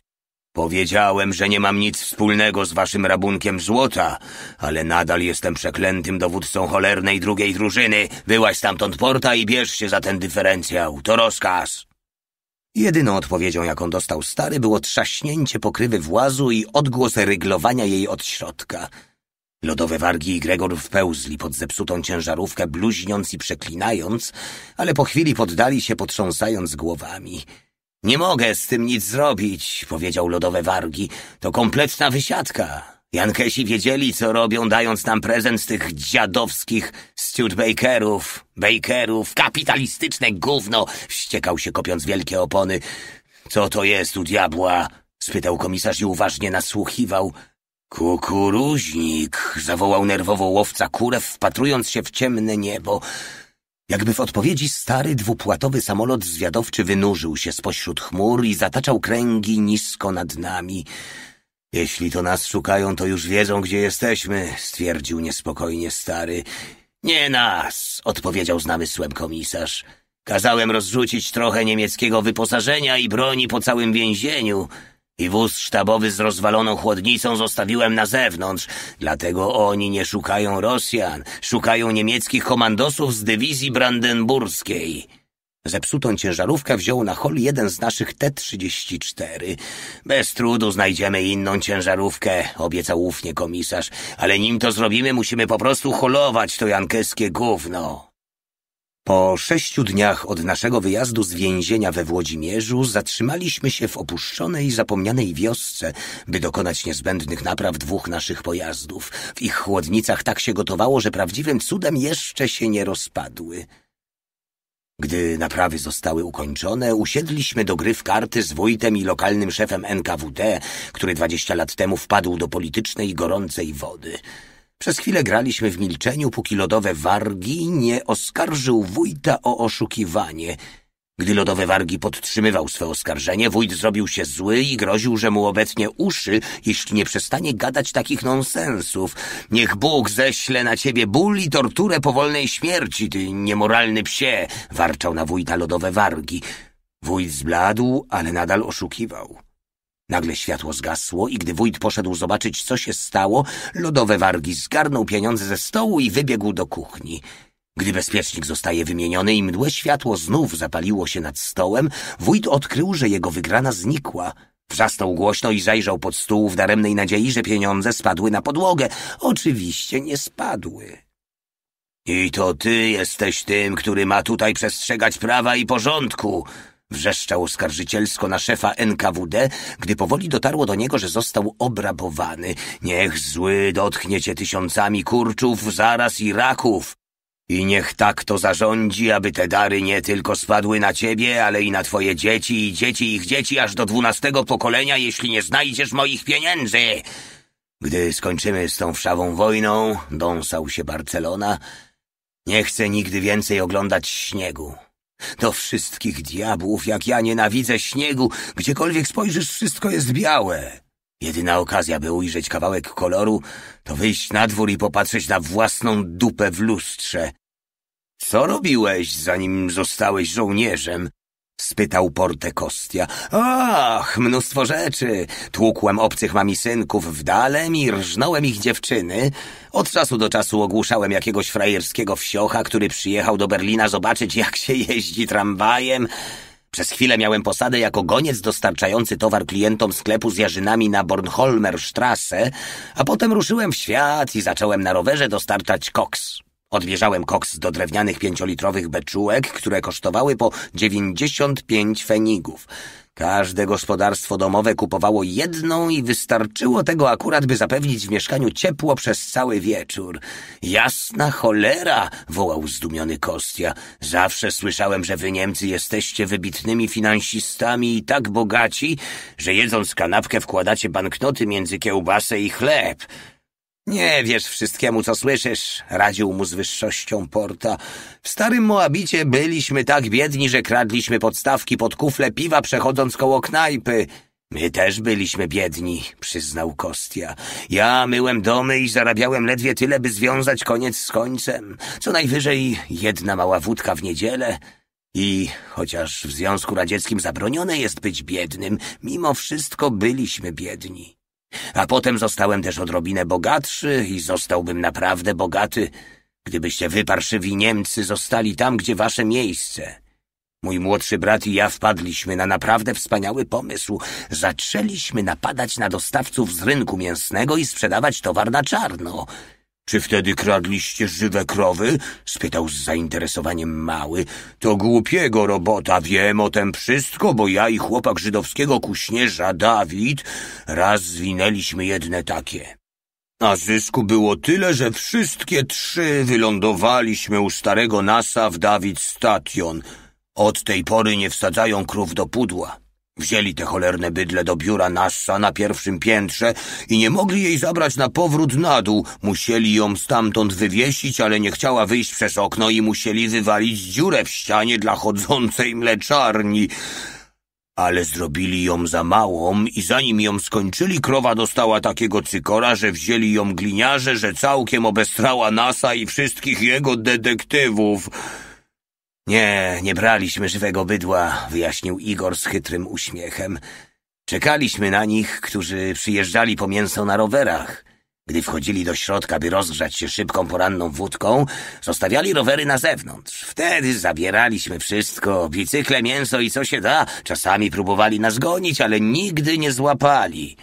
Powiedziałem, że nie mam nic wspólnego z waszym rabunkiem złota, ale nadal jestem przeklętym dowódcą cholernej drugiej drużyny. Wyłaź stamtąd Porta i bierz się za ten dyferencjał. To rozkaz. Jedyną odpowiedzią, jaką dostał stary, było trzaśnięcie pokrywy włazu i odgłos ryglowania jej od środka. Lodowe wargi i Gregor wpełzli pod zepsutą ciężarówkę, bluźniąc i przeklinając, ale po chwili poddali się, potrząsając głowami. Nie mogę z tym nic zrobić, powiedział lodowe wargi. To kompletna wysiadka. Jankesi wiedzieli, co robią, dając nam prezent z tych dziadowskich Studebakerów, Bakerów, kapitalistyczne gówno, wściekał się kopiąc wielkie opony. Co to jest u diabła? spytał komisarz i uważnie nasłuchiwał. Kukuruźnik! zawołał nerwowo łowca kurew, wpatrując się w ciemne niebo. Jakby w odpowiedzi stary dwupłatowy samolot zwiadowczy wynurzył się spośród chmur i zataczał kręgi nisko nad nami. Jeśli to nas szukają, to już wiedzą, gdzie jesteśmy, stwierdził niespokojnie stary. Nie nas, odpowiedział z namysłem komisarz. Kazałem rozrzucić trochę niemieckiego wyposażenia i broni po całym więzieniu i wóz sztabowy z rozwaloną chłodnicą zostawiłem na zewnątrz. Dlatego oni nie szukają Rosjan, szukają niemieckich komandosów z dywizji brandenburskiej. Zepsutą ciężarówkę wziął na hol jeden z naszych T-34. Bez trudu znajdziemy inną ciężarówkę, obiecał ufnie komisarz, ale nim to zrobimy, musimy po prostu holować to jankeskie gówno. Po sześciu dniach od naszego wyjazdu z więzienia we Włodzimierzu zatrzymaliśmy się w opuszczonej, zapomnianej wiosce, by dokonać niezbędnych napraw dwóch naszych pojazdów. W ich chłodnicach tak się gotowało, że prawdziwym cudem jeszcze się nie rozpadły. Gdy naprawy zostały ukończone, usiedliśmy do gry w karty z wójtem i lokalnym szefem NKWD, który dwadzieścia lat temu wpadł do politycznej gorącej wody. Przez chwilę graliśmy w milczeniu, póki lodowe wargi nie oskarżył wójta o oszukiwanie. Gdy lodowe wargi podtrzymywał swe oskarżenie, wójt zrobił się zły i groził, że mu obecnie uszy, jeśli nie przestanie gadać takich nonsensów. Niech Bóg ześle na ciebie ból i torturę powolnej śmierci, ty niemoralny psie! warczał na wójta lodowe wargi. Wójt zbladł, ale nadal oszukiwał. Nagle światło zgasło i gdy wójt poszedł zobaczyć, co się stało, lodowe wargi zgarnął pieniądze ze stołu i wybiegł do kuchni. Gdy bezpiecznik zostaje wymieniony i mdłe światło znów zapaliło się nad stołem, wójt odkrył, że jego wygrana znikła. Wrzasnął głośno i zajrzał pod stół w daremnej nadziei, że pieniądze spadły na podłogę. Oczywiście nie spadły. I to ty jesteś tym, który ma tutaj przestrzegać prawa i porządku, Wrzeszczał oskarżycielsko na szefa NKWD, gdy powoli dotarło do niego, że został obrabowany. Niech zły dotknie cię tysiącami kurczów, zaraz i raków. I niech tak to zarządzi, aby te dary nie tylko spadły na ciebie, ale i na twoje dzieci i dzieci ich dzieci aż do dwunastego pokolenia, jeśli nie znajdziesz moich pieniędzy. Gdy skończymy z tą wszawą wojną, dąsał się Barcelona, nie chcę nigdy więcej oglądać śniegu. Do wszystkich diabłów, jak ja nienawidzę śniegu, gdziekolwiek spojrzysz, wszystko jest białe. Jedyna okazja, by ujrzeć kawałek koloru, to wyjść na dwór i popatrzeć na własną dupę w lustrze. Co robiłeś, zanim zostałeś żołnierzem? spytał Porte Kostia. Ach, mnóstwo rzeczy. Tłukłem obcych synków w dalem i rżnąłem ich dziewczyny. Od czasu do czasu ogłuszałem jakiegoś frajerskiego wsiocha, który przyjechał do Berlina zobaczyć, jak się jeździ tramwajem. Przez chwilę miałem posadę jako goniec dostarczający towar klientom sklepu z jarzynami na Bornholmer Strasse, a potem ruszyłem w świat i zacząłem na rowerze dostarczać koks. Odbierzałem koks do drewnianych pięciolitrowych beczułek, które kosztowały po dziewięćdziesiąt pięć fenigów. Każde gospodarstwo domowe kupowało jedną i wystarczyło tego akurat, by zapewnić w mieszkaniu ciepło przez cały wieczór. Jasna cholera! wołał zdumiony Kostia. Zawsze słyszałem, że wy Niemcy jesteście wybitnymi finansistami i tak bogaci, że jedząc kanapkę wkładacie banknoty między kiełbasę i chleb. Nie wiesz wszystkiemu, co słyszysz, radził mu z wyższością Porta. W starym Moabicie byliśmy tak biedni, że kradliśmy podstawki pod kufle piwa, przechodząc koło knajpy. My też byliśmy biedni, przyznał Kostia. Ja myłem domy i zarabiałem ledwie tyle, by związać koniec z końcem. Co najwyżej jedna mała wódka w niedzielę. I chociaż w Związku Radzieckim zabronione jest być biednym, mimo wszystko byliśmy biedni. A potem zostałem też odrobinę bogatszy i zostałbym naprawdę bogaty, gdybyście wy, parszywi Niemcy, zostali tam, gdzie wasze miejsce. Mój młodszy brat i ja wpadliśmy na naprawdę wspaniały pomysł. Zaczęliśmy napadać na dostawców z rynku mięsnego i sprzedawać towar na czarno. Czy wtedy kradliście żywe krowy? spytał z zainteresowaniem mały. To głupiego robota, wiem o tem wszystko, bo ja i chłopak żydowskiego kuśnierza Dawid raz zwinęliśmy jedne takie. A zysku było tyle, że wszystkie trzy wylądowaliśmy u starego nasa w Dawid Station. Od tej pory nie wsadzają krów do pudła. Wzięli te cholerne bydle do biura Nassa na pierwszym piętrze i nie mogli jej zabrać na powrót na dół. Musieli ją stamtąd wywiesić, ale nie chciała wyjść przez okno i musieli wywalić dziurę w ścianie dla chodzącej mleczarni. Ale zrobili ją za małą i zanim ją skończyli, krowa dostała takiego cykora, że wzięli ją gliniarze, że całkiem obestrała Nasa i wszystkich jego detektywów. Nie, nie braliśmy żywego bydła, wyjaśnił Igor z chytrym uśmiechem. Czekaliśmy na nich, którzy przyjeżdżali po mięso na rowerach. Gdy wchodzili do środka, by rozgrzać się szybką poranną wódką, zostawiali rowery na zewnątrz. Wtedy zabieraliśmy wszystko, bicykle, mięso i co się da. Czasami próbowali nas gonić, ale nigdy nie złapali.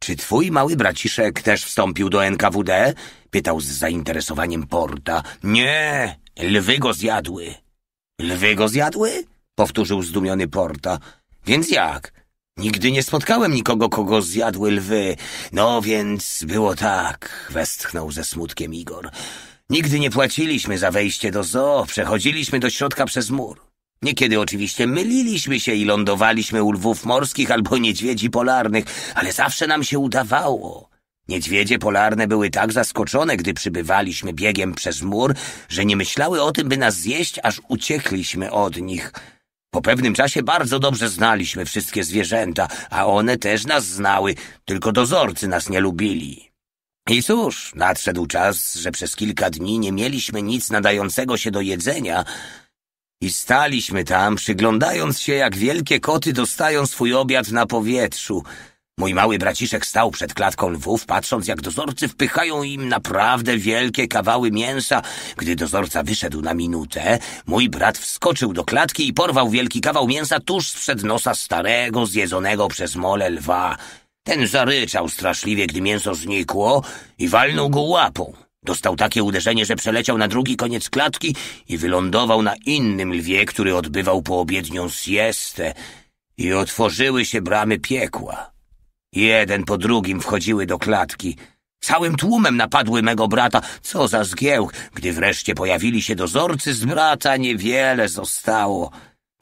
Czy twój mały braciszek też wstąpił do NKWD? Pytał z zainteresowaniem Porta. Nie, Lwy go zjadły. Lwy go zjadły? Powtórzył zdumiony Porta. Więc jak? Nigdy nie spotkałem nikogo, kogo zjadły lwy. No więc było tak, westchnął ze smutkiem Igor. Nigdy nie płaciliśmy za wejście do zoo, przechodziliśmy do środka przez mur. Niekiedy oczywiście myliliśmy się i lądowaliśmy u lwów morskich albo niedźwiedzi polarnych, ale zawsze nam się udawało. Niedźwiedzie polarne były tak zaskoczone, gdy przybywaliśmy biegiem przez mur, że nie myślały o tym, by nas zjeść, aż uciekliśmy od nich. Po pewnym czasie bardzo dobrze znaliśmy wszystkie zwierzęta, a one też nas znały, tylko dozorcy nas nie lubili. I cóż, nadszedł czas, że przez kilka dni nie mieliśmy nic nadającego się do jedzenia i staliśmy tam, przyglądając się, jak wielkie koty dostają swój obiad na powietrzu – Mój mały braciszek stał przed klatką lwów, patrząc jak dozorcy wpychają im naprawdę wielkie kawały mięsa. Gdy dozorca wyszedł na minutę, mój brat wskoczył do klatki i porwał wielki kawał mięsa tuż sprzed nosa starego, zjedzonego przez mole lwa. Ten zaryczał straszliwie, gdy mięso znikło i walnął go łapą. Dostał takie uderzenie, że przeleciał na drugi koniec klatki i wylądował na innym lwie, który odbywał poobiednią siestę i otworzyły się bramy piekła. Jeden po drugim wchodziły do klatki. Całym tłumem napadły mego brata. Co za zgiełk! Gdy wreszcie pojawili się dozorcy z brata, niewiele zostało.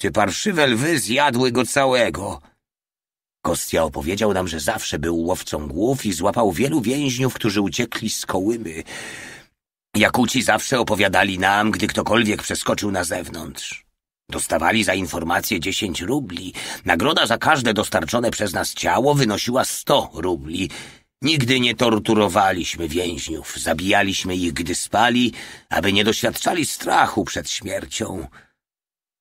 Czy parszywe lwy zjadły go całego? Kostia opowiedział nam, że zawsze był łowcą głów i złapał wielu więźniów, którzy uciekli z kołymy. Jakuci zawsze opowiadali nam, gdy ktokolwiek przeskoczył na zewnątrz. Dostawali za informację 10 rubli. Nagroda za każde dostarczone przez nas ciało wynosiła 100 rubli. Nigdy nie torturowaliśmy więźniów, zabijaliśmy ich, gdy spali, aby nie doświadczali strachu przed śmiercią.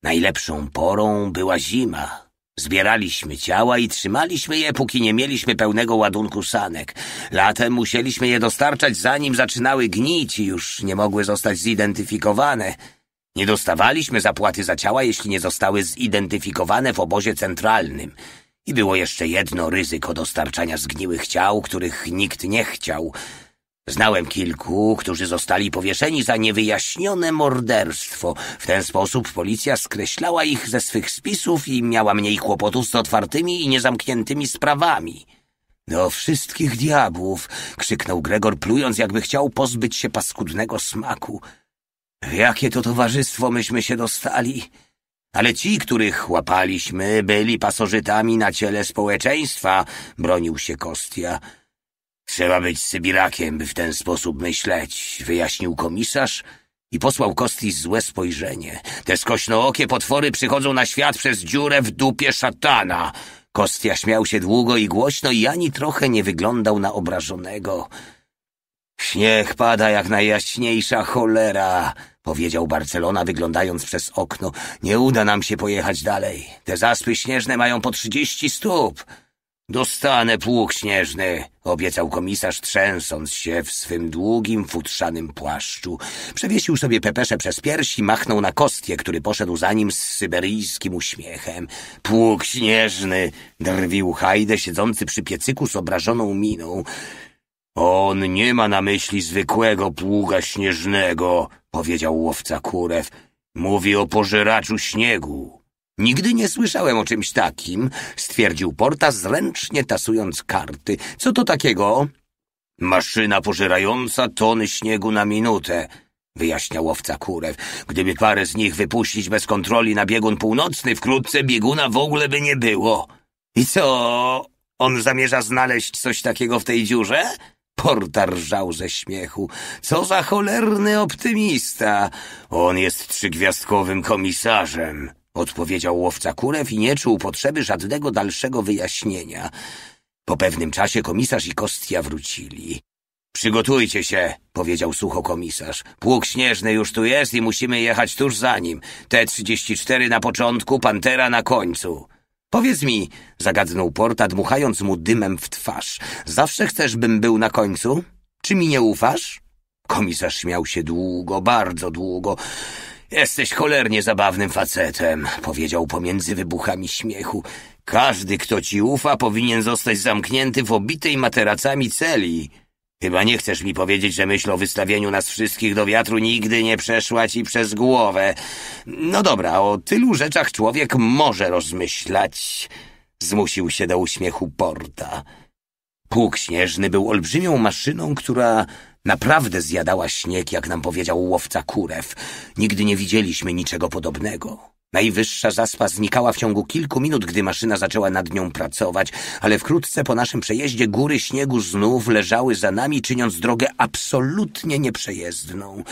Najlepszą porą była zima. Zbieraliśmy ciała i trzymaliśmy je, póki nie mieliśmy pełnego ładunku sanek. Latem musieliśmy je dostarczać, zanim zaczynały gnić i już nie mogły zostać zidentyfikowane – nie dostawaliśmy zapłaty za ciała, jeśli nie zostały zidentyfikowane w obozie centralnym. I było jeszcze jedno ryzyko dostarczania zgniłych ciał, których nikt nie chciał. Znałem kilku, którzy zostali powieszeni za niewyjaśnione morderstwo. W ten sposób policja skreślała ich ze swych spisów i miała mniej kłopotów z otwartymi i niezamkniętymi sprawami. Do wszystkich diabłów! krzyknął Gregor, plując, jakby chciał pozbyć się paskudnego smaku. W jakie to towarzystwo myśmy się dostali? Ale ci, których łapaliśmy, byli pasożytami na ciele społeczeństwa, bronił się Kostia. Trzeba być Sybirakiem, by w ten sposób myśleć, wyjaśnił komisarz i posłał Kosti złe spojrzenie. Te skośnookie potwory przychodzą na świat przez dziurę w dupie szatana. Kostia śmiał się długo i głośno i ani trochę nie wyglądał na obrażonego. Śnieg pada jak najjaśniejsza cholera, powiedział Barcelona wyglądając przez okno. Nie uda nam się pojechać dalej. Te zaspy śnieżne mają po trzydzieści stóp. Dostanę pług śnieżny, obiecał komisarz trzęsąc się w swym długim, futrzanym płaszczu. Przewiesił sobie pepesze przez piersi, machnął na kostkę, który poszedł za nim z syberyjskim uśmiechem. Pług śnieżny, drwił Hajdę, siedzący przy piecyku z obrażoną miną. On nie ma na myśli zwykłego pługa śnieżnego, powiedział łowca kurew. Mówi o pożeraczu śniegu. Nigdy nie słyszałem o czymś takim, stwierdził Porta, zręcznie tasując karty. Co to takiego? Maszyna pożerająca tony śniegu na minutę, wyjaśnia łowca kurew. Gdyby parę z nich wypuścić bez kontroli na biegun północny, wkrótce bieguna w ogóle by nie było. I co? On zamierza znaleźć coś takiego w tej dziurze? Portarżał ze śmiechu. Co za cholerny optymista! On jest trzygwiazdkowym komisarzem, odpowiedział łowca kurew i nie czuł potrzeby żadnego dalszego wyjaśnienia. Po pewnym czasie komisarz i Kostia wrócili. Przygotujcie się, powiedział sucho komisarz. Pług śnieżny już tu jest i musimy jechać tuż za nim. T-34 na początku, Pantera na końcu. Powiedz mi, zagadnął Porta, dmuchając mu dymem w twarz. Zawsze chcesz, bym był na końcu? Czy mi nie ufasz? Komisarz śmiał się długo, bardzo długo. Jesteś cholernie zabawnym facetem, powiedział pomiędzy wybuchami śmiechu. Każdy, kto ci ufa, powinien zostać zamknięty w obitej materacami celi. Chyba nie chcesz mi powiedzieć, że myśl o wystawieniu nas wszystkich do wiatru nigdy nie przeszła ci przez głowę. No dobra, o tylu rzeczach człowiek może rozmyślać. Zmusił się do uśmiechu Porta. Pług śnieżny był olbrzymią maszyną, która naprawdę zjadała śnieg, jak nam powiedział łowca kurew. Nigdy nie widzieliśmy niczego podobnego. Najwyższa zaspa znikała w ciągu kilku minut, gdy maszyna zaczęła nad nią pracować, ale wkrótce po naszym przejeździe góry śniegu znów leżały za nami, czyniąc drogę absolutnie nieprzejezdną.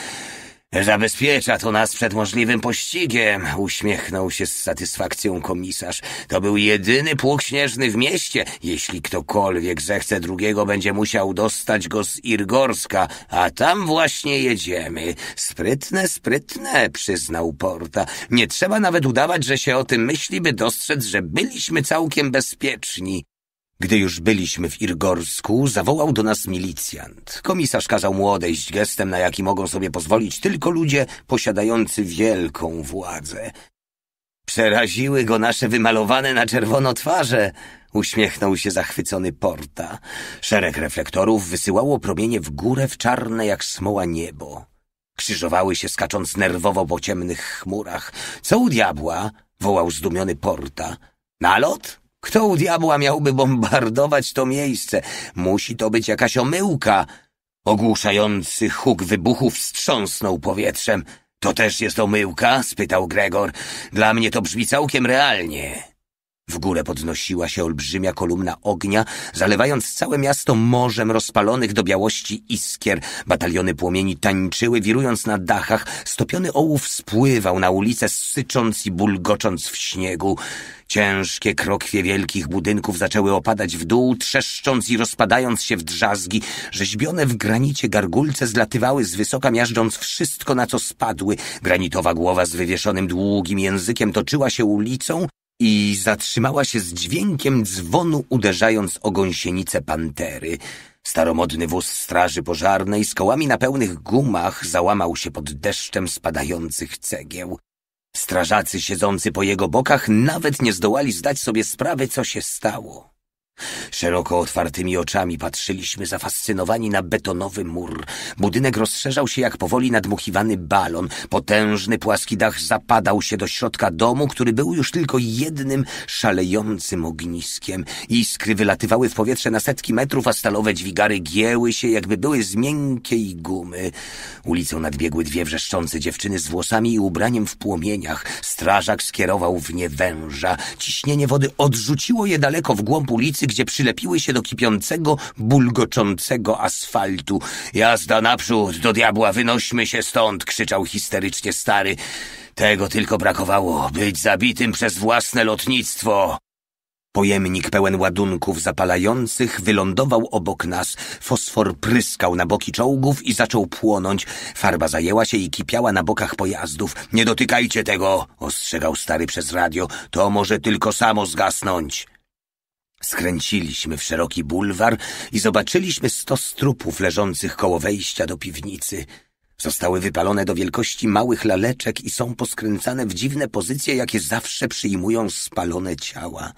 Zabezpiecza to nas przed możliwym pościgiem, uśmiechnął się z satysfakcją komisarz. To był jedyny pług śnieżny w mieście. Jeśli ktokolwiek zechce drugiego, będzie musiał dostać go z Irgorska, a tam właśnie jedziemy. Sprytne, sprytne, przyznał Porta. Nie trzeba nawet udawać, że się o tym myśli, by dostrzec, że byliśmy całkiem bezpieczni. Gdy już byliśmy w Irgorsku, zawołał do nas milicjant. Komisarz kazał mu odejść gestem, na jaki mogą sobie pozwolić tylko ludzie posiadający wielką władzę. Przeraziły go nasze wymalowane na czerwono twarze, uśmiechnął się zachwycony Porta. Szereg reflektorów wysyłało promienie w górę w czarne jak smoła niebo. Krzyżowały się skacząc nerwowo po ciemnych chmurach. Co u diabła? wołał zdumiony Porta. Nalot? Kto u diabła miałby bombardować to miejsce? Musi to być jakaś omyłka. Ogłuszający huk wybuchów wstrząsnął powietrzem. To też jest omyłka? spytał Gregor. Dla mnie to brzmi całkiem realnie. W górę podnosiła się olbrzymia kolumna ognia, zalewając całe miasto morzem rozpalonych do białości iskier. Bataliony płomieni tańczyły, wirując na dachach. Stopiony ołów spływał na ulicę, sycząc i bulgocząc w śniegu. Ciężkie krokwie wielkich budynków zaczęły opadać w dół, trzeszcząc i rozpadając się w drzazgi. Rzeźbione w granicie gargulce zlatywały z wysoka, miażdżąc wszystko, na co spadły. Granitowa głowa z wywieszonym długim językiem toczyła się ulicą, i zatrzymała się z dźwiękiem dzwonu, uderzając o gąsienicę pantery. Staromodny wóz straży pożarnej z kołami na pełnych gumach załamał się pod deszczem spadających cegieł. Strażacy siedzący po jego bokach nawet nie zdołali zdać sobie sprawy, co się stało. Szeroko otwartymi oczami patrzyliśmy zafascynowani na betonowy mur. Budynek rozszerzał się jak powoli nadmuchiwany balon. Potężny płaski dach zapadał się do środka domu, który był już tylko jednym szalejącym ogniskiem. Iskry wylatywały w powietrze na setki metrów, a stalowe dźwigary gięły się, jakby były z miękkiej gumy. Ulicą nadbiegły dwie wrzeszczące dziewczyny z włosami i ubraniem w płomieniach. Strażak skierował w nie węża. Ciśnienie wody odrzuciło je daleko w głąb ulicy, gdzie przylepiły się do kipiącego, bulgoczącego asfaltu. Jazda naprzód, do diabła, wynośmy się stąd, krzyczał histerycznie stary. Tego tylko brakowało, być zabitym przez własne lotnictwo. Pojemnik pełen ładunków zapalających wylądował obok nas. Fosfor pryskał na boki czołgów i zaczął płonąć. Farba zajęła się i kipiała na bokach pojazdów. Nie dotykajcie tego, ostrzegał stary przez radio. To może tylko samo zgasnąć. Skręciliśmy w szeroki bulwar i zobaczyliśmy sto strupów leżących koło wejścia do piwnicy. Zostały wypalone do wielkości małych laleczek i są poskręcane w dziwne pozycje, jakie zawsze przyjmują spalone ciała.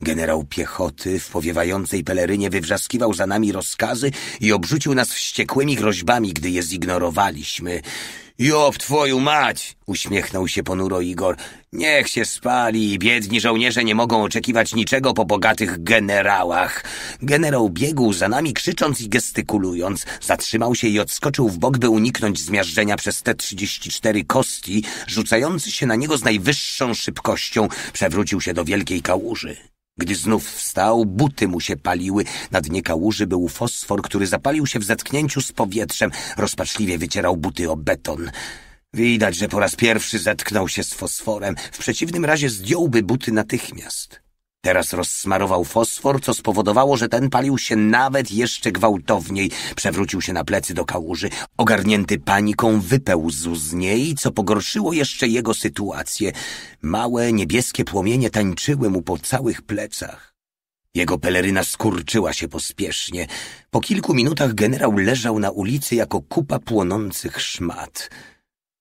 Generał piechoty w powiewającej pelerynie wywrzaskiwał za nami rozkazy i obrzucił nas wściekłymi groźbami, gdy je zignorowaliśmy. Job, twoju mać! Uśmiechnął się ponuro Igor. Niech się spali, biedni żołnierze nie mogą oczekiwać niczego po bogatych generałach. Generał biegł za nami krzycząc i gestykulując. Zatrzymał się i odskoczył w bok, by uniknąć zmiażdżenia przez te 34 kosti, rzucający się na niego z najwyższą szybkością. Przewrócił się do wielkiej kałuży. Gdy znów wstał, buty mu się paliły. Na dnie kałuży był fosfor, który zapalił się w zetknięciu z powietrzem. Rozpaczliwie wycierał buty o beton. Widać, że po raz pierwszy zetknął się z fosforem. W przeciwnym razie zdjąłby buty natychmiast. Teraz rozsmarował fosfor, co spowodowało, że ten palił się nawet jeszcze gwałtowniej. Przewrócił się na plecy do kałuży. Ogarnięty paniką wypełzł z niej, co pogorszyło jeszcze jego sytuację. Małe, niebieskie płomienie tańczyły mu po całych plecach. Jego peleryna skurczyła się pospiesznie. Po kilku minutach generał leżał na ulicy jako kupa płonących szmat.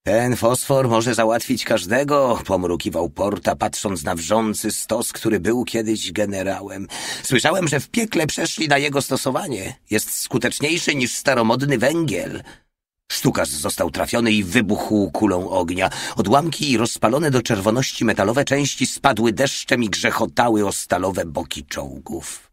Ten fosfor może załatwić każdego, pomrukiwał Porta, patrząc na wrzący stos, który był kiedyś generałem. Słyszałem, że w piekle przeszli na jego stosowanie. Jest skuteczniejszy niż staromodny węgiel. Sztukarz został trafiony i wybuchł kulą ognia. Odłamki i rozpalone do czerwoności metalowe części spadły deszczem i grzechotały o stalowe boki czołgów.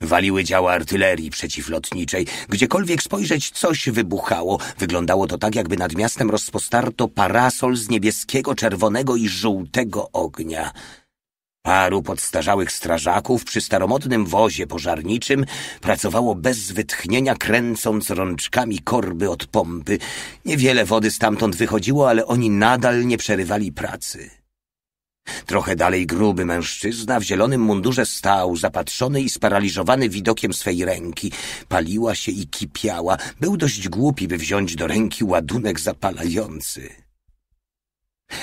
Waliły działa artylerii przeciwlotniczej. Gdziekolwiek spojrzeć, coś wybuchało. Wyglądało to tak, jakby nad miastem rozpostarto parasol z niebieskiego, czerwonego i żółtego ognia. Paru podstarzałych strażaków przy staromodnym wozie pożarniczym pracowało bez wytchnienia, kręcąc rączkami korby od pompy. Niewiele wody stamtąd wychodziło, ale oni nadal nie przerywali pracy. Trochę dalej gruby mężczyzna w zielonym mundurze stał, zapatrzony i sparaliżowany widokiem swej ręki. Paliła się i kipiała. Był dość głupi, by wziąć do ręki ładunek zapalający.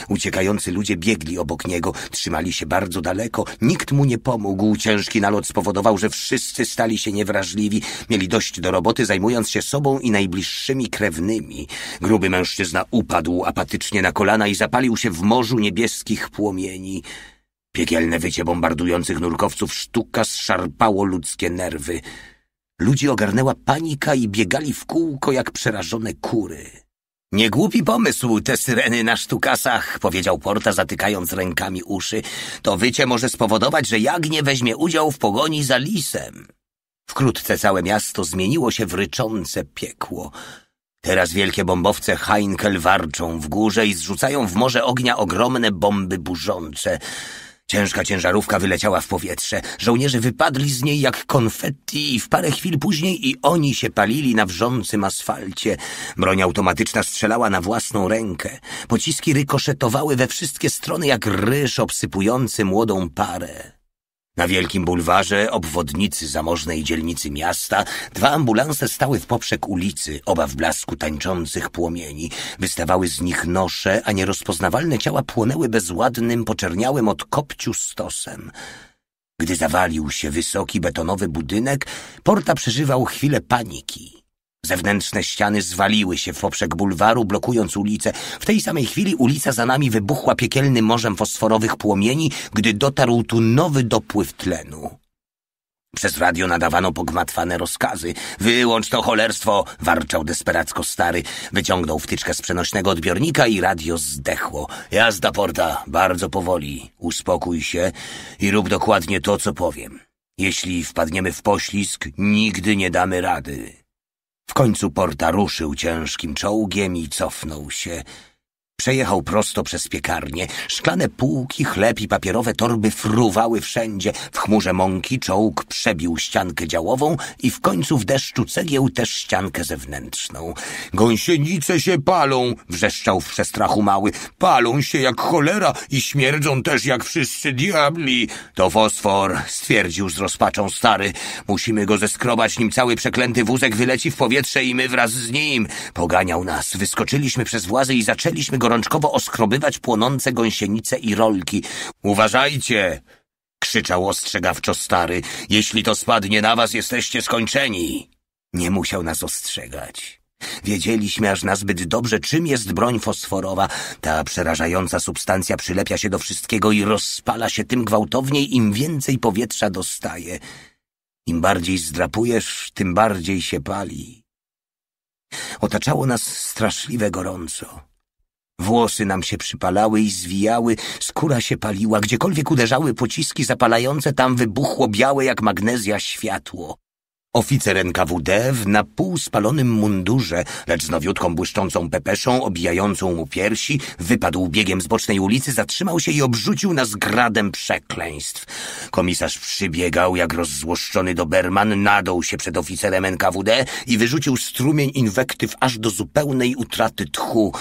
Uciekający ludzie biegli obok niego, trzymali się bardzo daleko, nikt mu nie pomógł. Ciężki nalot spowodował, że wszyscy stali się niewrażliwi, mieli dość do roboty, zajmując się sobą i najbliższymi krewnymi. Gruby mężczyzna upadł apatycznie na kolana i zapalił się w morzu niebieskich płomieni. Piekielne wycie bombardujących nurkowców sztuka zszarpało ludzkie nerwy. Ludzi ogarnęła panika i biegali w kółko jak przerażone kury. Niegłupi pomysł, te syreny na sztukasach, powiedział Porta, zatykając rękami uszy. To wycie może spowodować, że Jagnie weźmie udział w pogoni za lisem. Wkrótce całe miasto zmieniło się w ryczące piekło. Teraz wielkie bombowce Heinkel warczą w górze i zrzucają w morze ognia ogromne bomby burzące. Ciężka ciężarówka wyleciała w powietrze. Żołnierze wypadli z niej jak konfetti i w parę chwil później i oni się palili na wrzącym asfalcie. Broń automatyczna strzelała na własną rękę. Pociski rykoszetowały we wszystkie strony jak ryż obsypujący młodą parę. Na wielkim bulwarze, obwodnicy zamożnej dzielnicy miasta, dwa ambulanse stały w poprzek ulicy, oba w blasku tańczących płomieni. Wystawały z nich nosze, a nierozpoznawalne ciała płonęły bezładnym, poczerniałym od kopciu stosem. Gdy zawalił się wysoki betonowy budynek, Porta przeżywał chwilę paniki. Zewnętrzne ściany zwaliły się w poprzek bulwaru, blokując ulicę. W tej samej chwili ulica za nami wybuchła piekielnym morzem fosforowych płomieni, gdy dotarł tu nowy dopływ tlenu. Przez radio nadawano pogmatwane rozkazy. Wyłącz to cholerstwo! warczał desperacko stary. Wyciągnął wtyczkę z przenośnego odbiornika i radio zdechło. Jazda porta, bardzo powoli. Uspokój się i rób dokładnie to, co powiem. Jeśli wpadniemy w poślizg, nigdy nie damy rady. W końcu Porta ruszył ciężkim czołgiem i cofnął się Przejechał prosto przez piekarnię. Szklane półki, chleb i papierowe torby fruwały wszędzie. W chmurze mąki czołg przebił ściankę działową i w końcu w deszczu cegieł też ściankę zewnętrzną. Gąsienice się palą, wrzeszczał w przestrachu mały. Palą się jak cholera i śmierdzą też jak wszyscy diabli. To fosfor, stwierdził z rozpaczą stary. Musimy go zeskrobać, nim cały przeklęty wózek wyleci w powietrze i my wraz z nim. Poganiał nas, wyskoczyliśmy przez włazy i zaczęliśmy gorączkowo oskrobywać płonące gąsienice i rolki. Uważajcie! krzyczał ostrzegawczo stary. Jeśli to spadnie na was, jesteście skończeni. Nie musiał nas ostrzegać. Wiedzieliśmy aż nazbyt dobrze, czym jest broń fosforowa. Ta przerażająca substancja przylepia się do wszystkiego i rozpala się tym gwałtowniej, im więcej powietrza dostaje. Im bardziej zdrapujesz, tym bardziej się pali. Otaczało nas straszliwe gorąco. Włosy nam się przypalały i zwijały, skóra się paliła, gdziekolwiek uderzały pociski zapalające, tam wybuchło białe jak magnezja światło. Oficer NKWD w na pół spalonym mundurze, lecz z nowiutką błyszczącą pepeszą, obijającą mu piersi, wypadł biegiem z bocznej ulicy, zatrzymał się i obrzucił nas gradem przekleństw. Komisarz przybiegał jak rozzłoszczony doberman, nadął się przed oficerem NKWD i wyrzucił strumień inwektyw aż do zupełnej utraty tchu.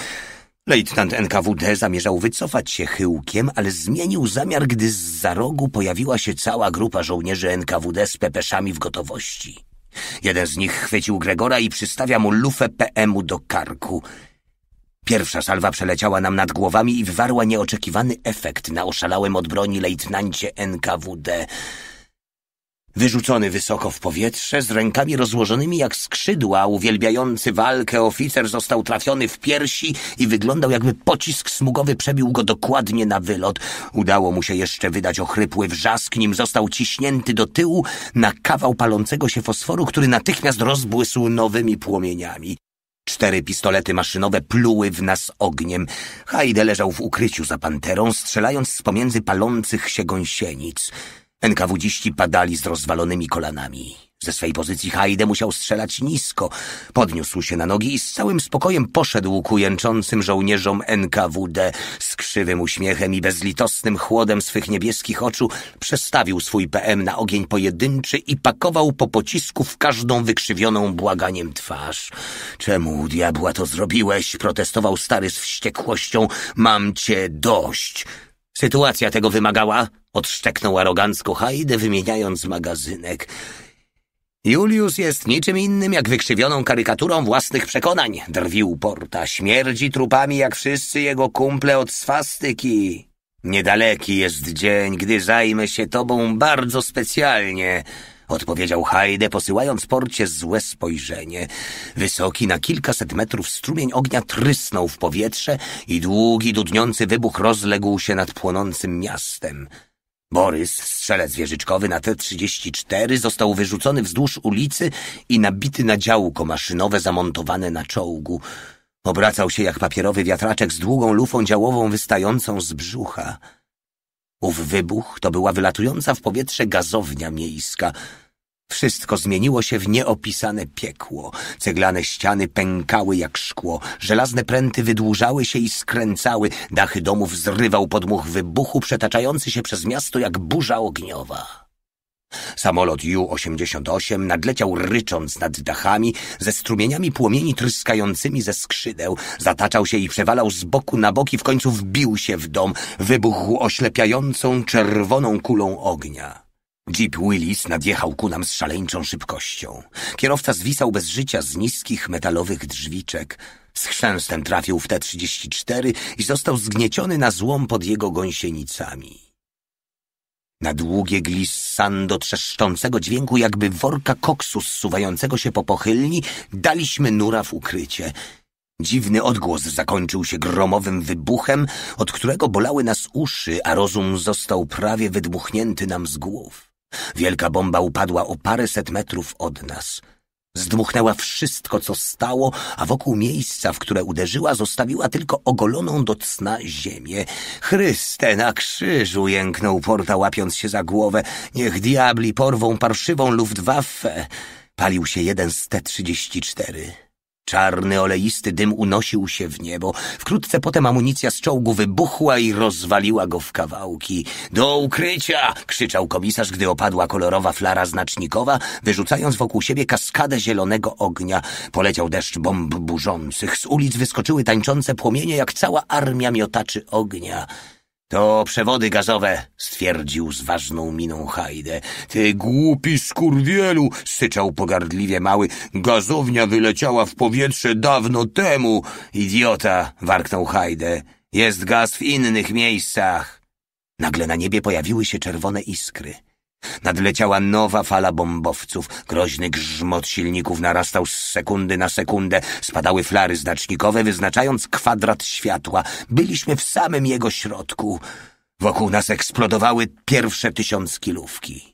Lejtnant NKWD zamierzał wycofać się chyłkiem, ale zmienił zamiar, gdy z za rogu pojawiła się cała grupa żołnierzy NKWD z pepeszami w gotowości. Jeden z nich chwycił Gregora i przystawia mu lufę PM-u do karku. Pierwsza salwa przeleciała nam nad głowami i wywarła nieoczekiwany efekt na oszalałym od broni lejtnancie NKWD – Wyrzucony wysoko w powietrze, z rękami rozłożonymi jak skrzydła, uwielbiający walkę oficer został trafiony w piersi i wyglądał jakby pocisk smugowy przebił go dokładnie na wylot. Udało mu się jeszcze wydać ochrypły wrzask, nim został ciśnięty do tyłu na kawał palącego się fosforu, który natychmiast rozbłysł nowymi płomieniami. Cztery pistolety maszynowe pluły w nas ogniem. Haide leżał w ukryciu za panterą, strzelając z pomiędzy palących się gąsienic. NKWdziści padali z rozwalonymi kolanami. Ze swej pozycji Hajde musiał strzelać nisko. Podniósł się na nogi i z całym spokojem poszedł ku jęczącym żołnierzom NKWD. Z krzywym uśmiechem i bezlitosnym chłodem swych niebieskich oczu przestawił swój PM na ogień pojedynczy i pakował po pocisku w każdą wykrzywioną błaganiem twarz. Czemu, diabła, to zrobiłeś? protestował stary z wściekłością. Mam cię dość. Sytuacja tego wymagała, odszczeknął arogancko Hajdę, wymieniając magazynek. Julius jest niczym innym jak wykrzywioną karykaturą własnych przekonań, drwił Porta. Śmierdzi trupami jak wszyscy jego kumple od swastyki. Niedaleki jest dzień, gdy zajmę się tobą bardzo specjalnie odpowiedział Hajde, posyłając porcie złe spojrzenie. Wysoki na kilkaset metrów strumień ognia trysnął w powietrze i długi, dudniący wybuch rozległ się nad płonącym miastem. Borys, strzelec wieżyczkowy na T-34, został wyrzucony wzdłuż ulicy i nabity na działko maszynowe zamontowane na czołgu. Obracał się jak papierowy wiatraczek z długą lufą działową wystającą z brzucha. Ów wybuch to była wylatująca w powietrze gazownia miejska. Wszystko zmieniło się w nieopisane piekło. Ceglane ściany pękały jak szkło, żelazne pręty wydłużały się i skręcały, dachy domów zrywał podmuch wybuchu przetaczający się przez miasto jak burza ogniowa. Samolot Ju-88 nadleciał rycząc nad dachami, ze strumieniami płomieni tryskającymi ze skrzydeł. Zataczał się i przewalał z boku na boki, w końcu wbił się w dom. Wybuchł oślepiającą, czerwoną kulą ognia. Jeep Willis nadjechał ku nam z szaleńczą szybkością. Kierowca zwisał bez życia z niskich metalowych drzwiczek. Z chrzęstem trafił w T-34 i został zgnieciony na złom pod jego gąsienicami na długie glissando trzeszczącego dźwięku, jakby worka koksu zsuwającego się po pochylni, daliśmy nura w ukrycie. Dziwny odgłos zakończył się gromowym wybuchem, od którego bolały nas uszy, a rozum został prawie wydmuchnięty nam z głów. Wielka bomba upadła o paręset metrów od nas – Zdmuchnęła wszystko, co stało, a wokół miejsca, w które uderzyła, zostawiła tylko ogoloną do cna ziemię. Chryste na krzyżu jęknął Porta, łapiąc się za głowę. Niech diabli porwą parszywą Luftwaffe. Palił się jeden z T-34. Czarny, oleisty dym unosił się w niebo. Wkrótce potem amunicja z czołgu wybuchła i rozwaliła go w kawałki. Do ukrycia! krzyczał komisarz, gdy opadła kolorowa flara znacznikowa, wyrzucając wokół siebie kaskadę zielonego ognia. Poleciał deszcz bomb burzących. Z ulic wyskoczyły tańczące płomienie, jak cała armia miotaczy ognia. To przewody gazowe, stwierdził z ważną miną Hajdę. Ty głupi skurwielu, syczał pogardliwie mały. Gazownia wyleciała w powietrze dawno temu. Idiota, warknął Hajdę. Jest gaz w innych miejscach. Nagle na niebie pojawiły się czerwone iskry. Nadleciała nowa fala bombowców. Groźny grzmot silników narastał z sekundy na sekundę. Spadały flary znacznikowe, wyznaczając kwadrat światła. Byliśmy w samym jego środku. Wokół nas eksplodowały pierwsze tysiąc kilówki.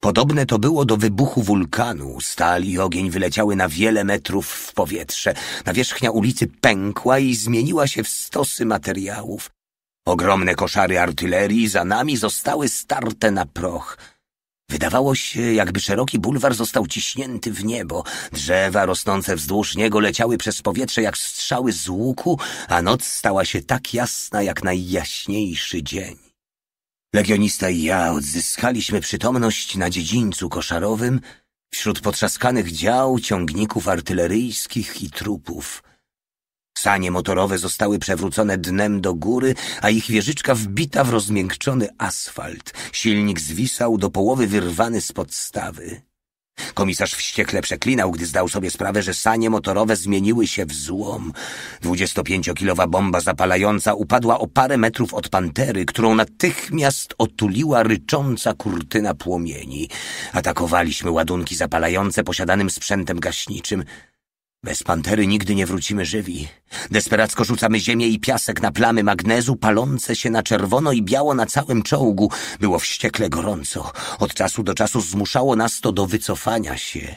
Podobne to było do wybuchu wulkanu. Stal i ogień wyleciały na wiele metrów w powietrze. Nawierzchnia ulicy pękła i zmieniła się w stosy materiałów. Ogromne koszary artylerii za nami zostały starte na proch. Wydawało się, jakby szeroki bulwar został ciśnięty w niebo. Drzewa rosnące wzdłuż niego leciały przez powietrze jak strzały z łuku, a noc stała się tak jasna jak najjaśniejszy dzień. Legionista i ja odzyskaliśmy przytomność na dziedzińcu koszarowym wśród potrzaskanych dział, ciągników artyleryjskich i trupów – Sanie motorowe zostały przewrócone dnem do góry, a ich wieżyczka wbita w rozmiękczony asfalt. Silnik zwisał do połowy wyrwany z podstawy. Komisarz wściekle przeklinał, gdy zdał sobie sprawę, że sanie motorowe zmieniły się w złom. 25-kilowa bomba zapalająca upadła o parę metrów od pantery, którą natychmiast otuliła rycząca kurtyna płomieni. Atakowaliśmy ładunki zapalające posiadanym sprzętem gaśniczym. Bez pantery nigdy nie wrócimy żywi. Desperacko rzucamy ziemię i piasek na plamy magnezu, palące się na czerwono i biało na całym czołgu. Było wściekle gorąco. Od czasu do czasu zmuszało nas to do wycofania się.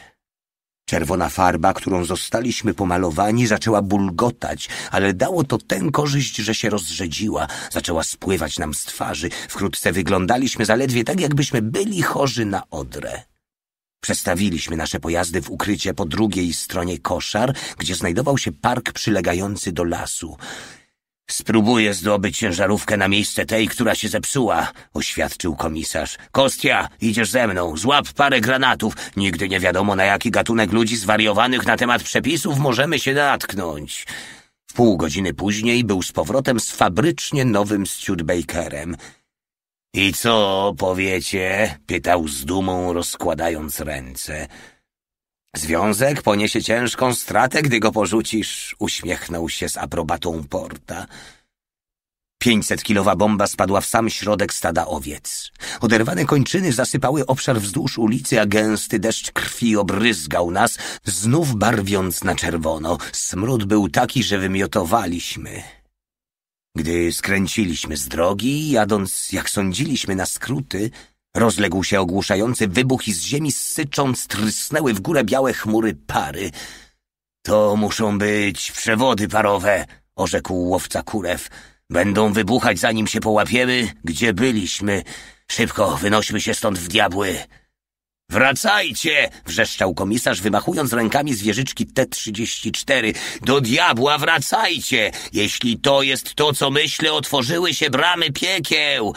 Czerwona farba, którą zostaliśmy pomalowani, zaczęła bulgotać, ale dało to tę korzyść, że się rozrzedziła, zaczęła spływać nam z twarzy. Wkrótce wyglądaliśmy zaledwie tak, jakbyśmy byli chorzy na odrę. Przestawiliśmy nasze pojazdy w ukrycie po drugiej stronie koszar, gdzie znajdował się park przylegający do lasu. Spróbuję zdobyć ciężarówkę na miejsce tej, która się zepsuła, oświadczył komisarz. Kostia, idziesz ze mną, złap parę granatów. Nigdy nie wiadomo, na jaki gatunek ludzi zwariowanych na temat przepisów możemy się natknąć. Pół godziny później był z powrotem z fabrycznie nowym Studebakerem. I co powiecie? pytał z dumą, rozkładając ręce. Związek poniesie ciężką stratę, gdy go porzucisz, uśmiechnął się z aprobatą Porta. Pięćsetkilowa bomba spadła w sam środek stada owiec. Oderwane kończyny zasypały obszar wzdłuż ulicy, a gęsty deszcz krwi obryzgał nas, znów barwiąc na czerwono. Smród był taki, że wymiotowaliśmy. Gdy skręciliśmy z drogi, jadąc, jak sądziliśmy, na skróty, rozległ się ogłuszający wybuch i z ziemi sycząc trysnęły w górę białe chmury pary. To muszą być przewody parowe, orzekł łowca kurew. Będą wybuchać, zanim się połapiemy, gdzie byliśmy. Szybko wynośmy się stąd w diabły. Wracajcie! wrzeszczał komisarz, wymachując rękami zwierzyczki T-34. Do diabła wracajcie! Jeśli to jest to, co myślę, otworzyły się bramy piekieł!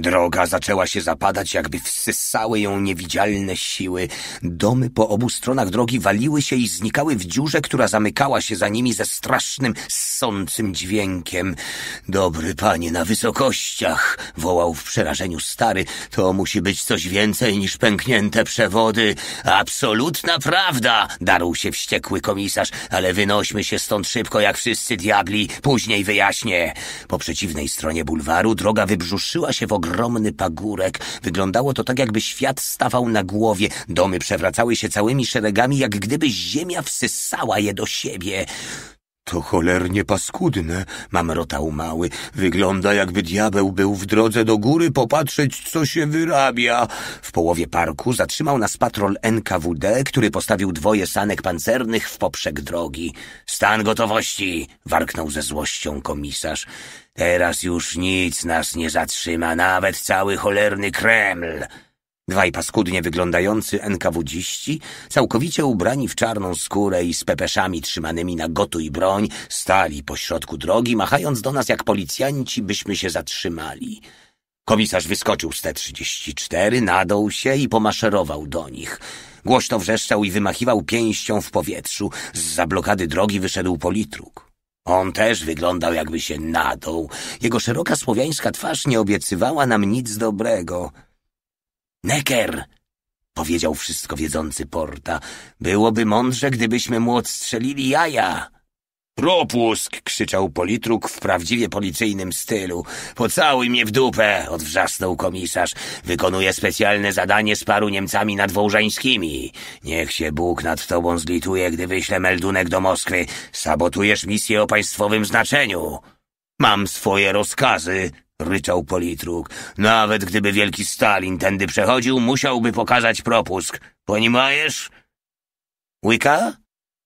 Droga zaczęła się zapadać, jakby wsysały ją niewidzialne siły. Domy po obu stronach drogi waliły się i znikały w dziurze, która zamykała się za nimi ze strasznym, ssącym dźwiękiem. Dobry panie, na wysokościach! wołał w przerażeniu stary. To musi być coś więcej niż pęknięte przewody. Absolutna prawda! darł się wściekły komisarz, ale wynośmy się stąd szybko jak wszyscy diabli. Później wyjaśnię. Po przeciwnej stronie bulwaru droga wybrzuszyła się w ogromnym ogromny pagórek. Wyglądało to tak, jakby świat stawał na głowie. Domy przewracały się całymi szeregami, jak gdyby ziemia wsysała je do siebie. To cholernie paskudne, mamrotał mały. Wygląda jakby diabeł był w drodze do góry popatrzeć, co się wyrabia. W połowie parku zatrzymał nas patrol NKWD, który postawił dwoje sanek pancernych w poprzek drogi. Stan gotowości, warknął ze złością komisarz. Teraz już nic nas nie zatrzyma, nawet cały cholerny Kreml. Dwaj paskudnie wyglądający enkawudziści, całkowicie ubrani w czarną skórę i z pepeszami trzymanymi na gotu i broń, stali pośrodku drogi, machając do nas jak policjanci, byśmy się zatrzymali. Komisarz wyskoczył z T-34, nadął się i pomaszerował do nich. Głośno wrzeszczał i wymachiwał pięścią w powietrzu. Z zablokady drogi wyszedł politruk. On też wyglądał jakby się nadął. Jego szeroka słowiańska twarz nie obiecywała nam nic dobrego. Necker! powiedział wszystko wiedzący Porta. Byłoby mądrze, gdybyśmy mu odstrzelili jaja. Propusk! krzyczał politruk w prawdziwie policyjnym stylu. Pocałuj mnie w dupę! odwrzasnął komisarz. Wykonuję specjalne zadanie z paru Niemcami nadwołżeńskimi. Niech się Bóg nad tobą zlituje, gdy wyślę meldunek do Moskwy. Sabotujesz misję o państwowym znaczeniu. Mam swoje rozkazy, ryczał politruk. Nawet gdyby wielki Stalin tędy przechodził, musiałby pokazać propusk. Ponimajesz? Łyka?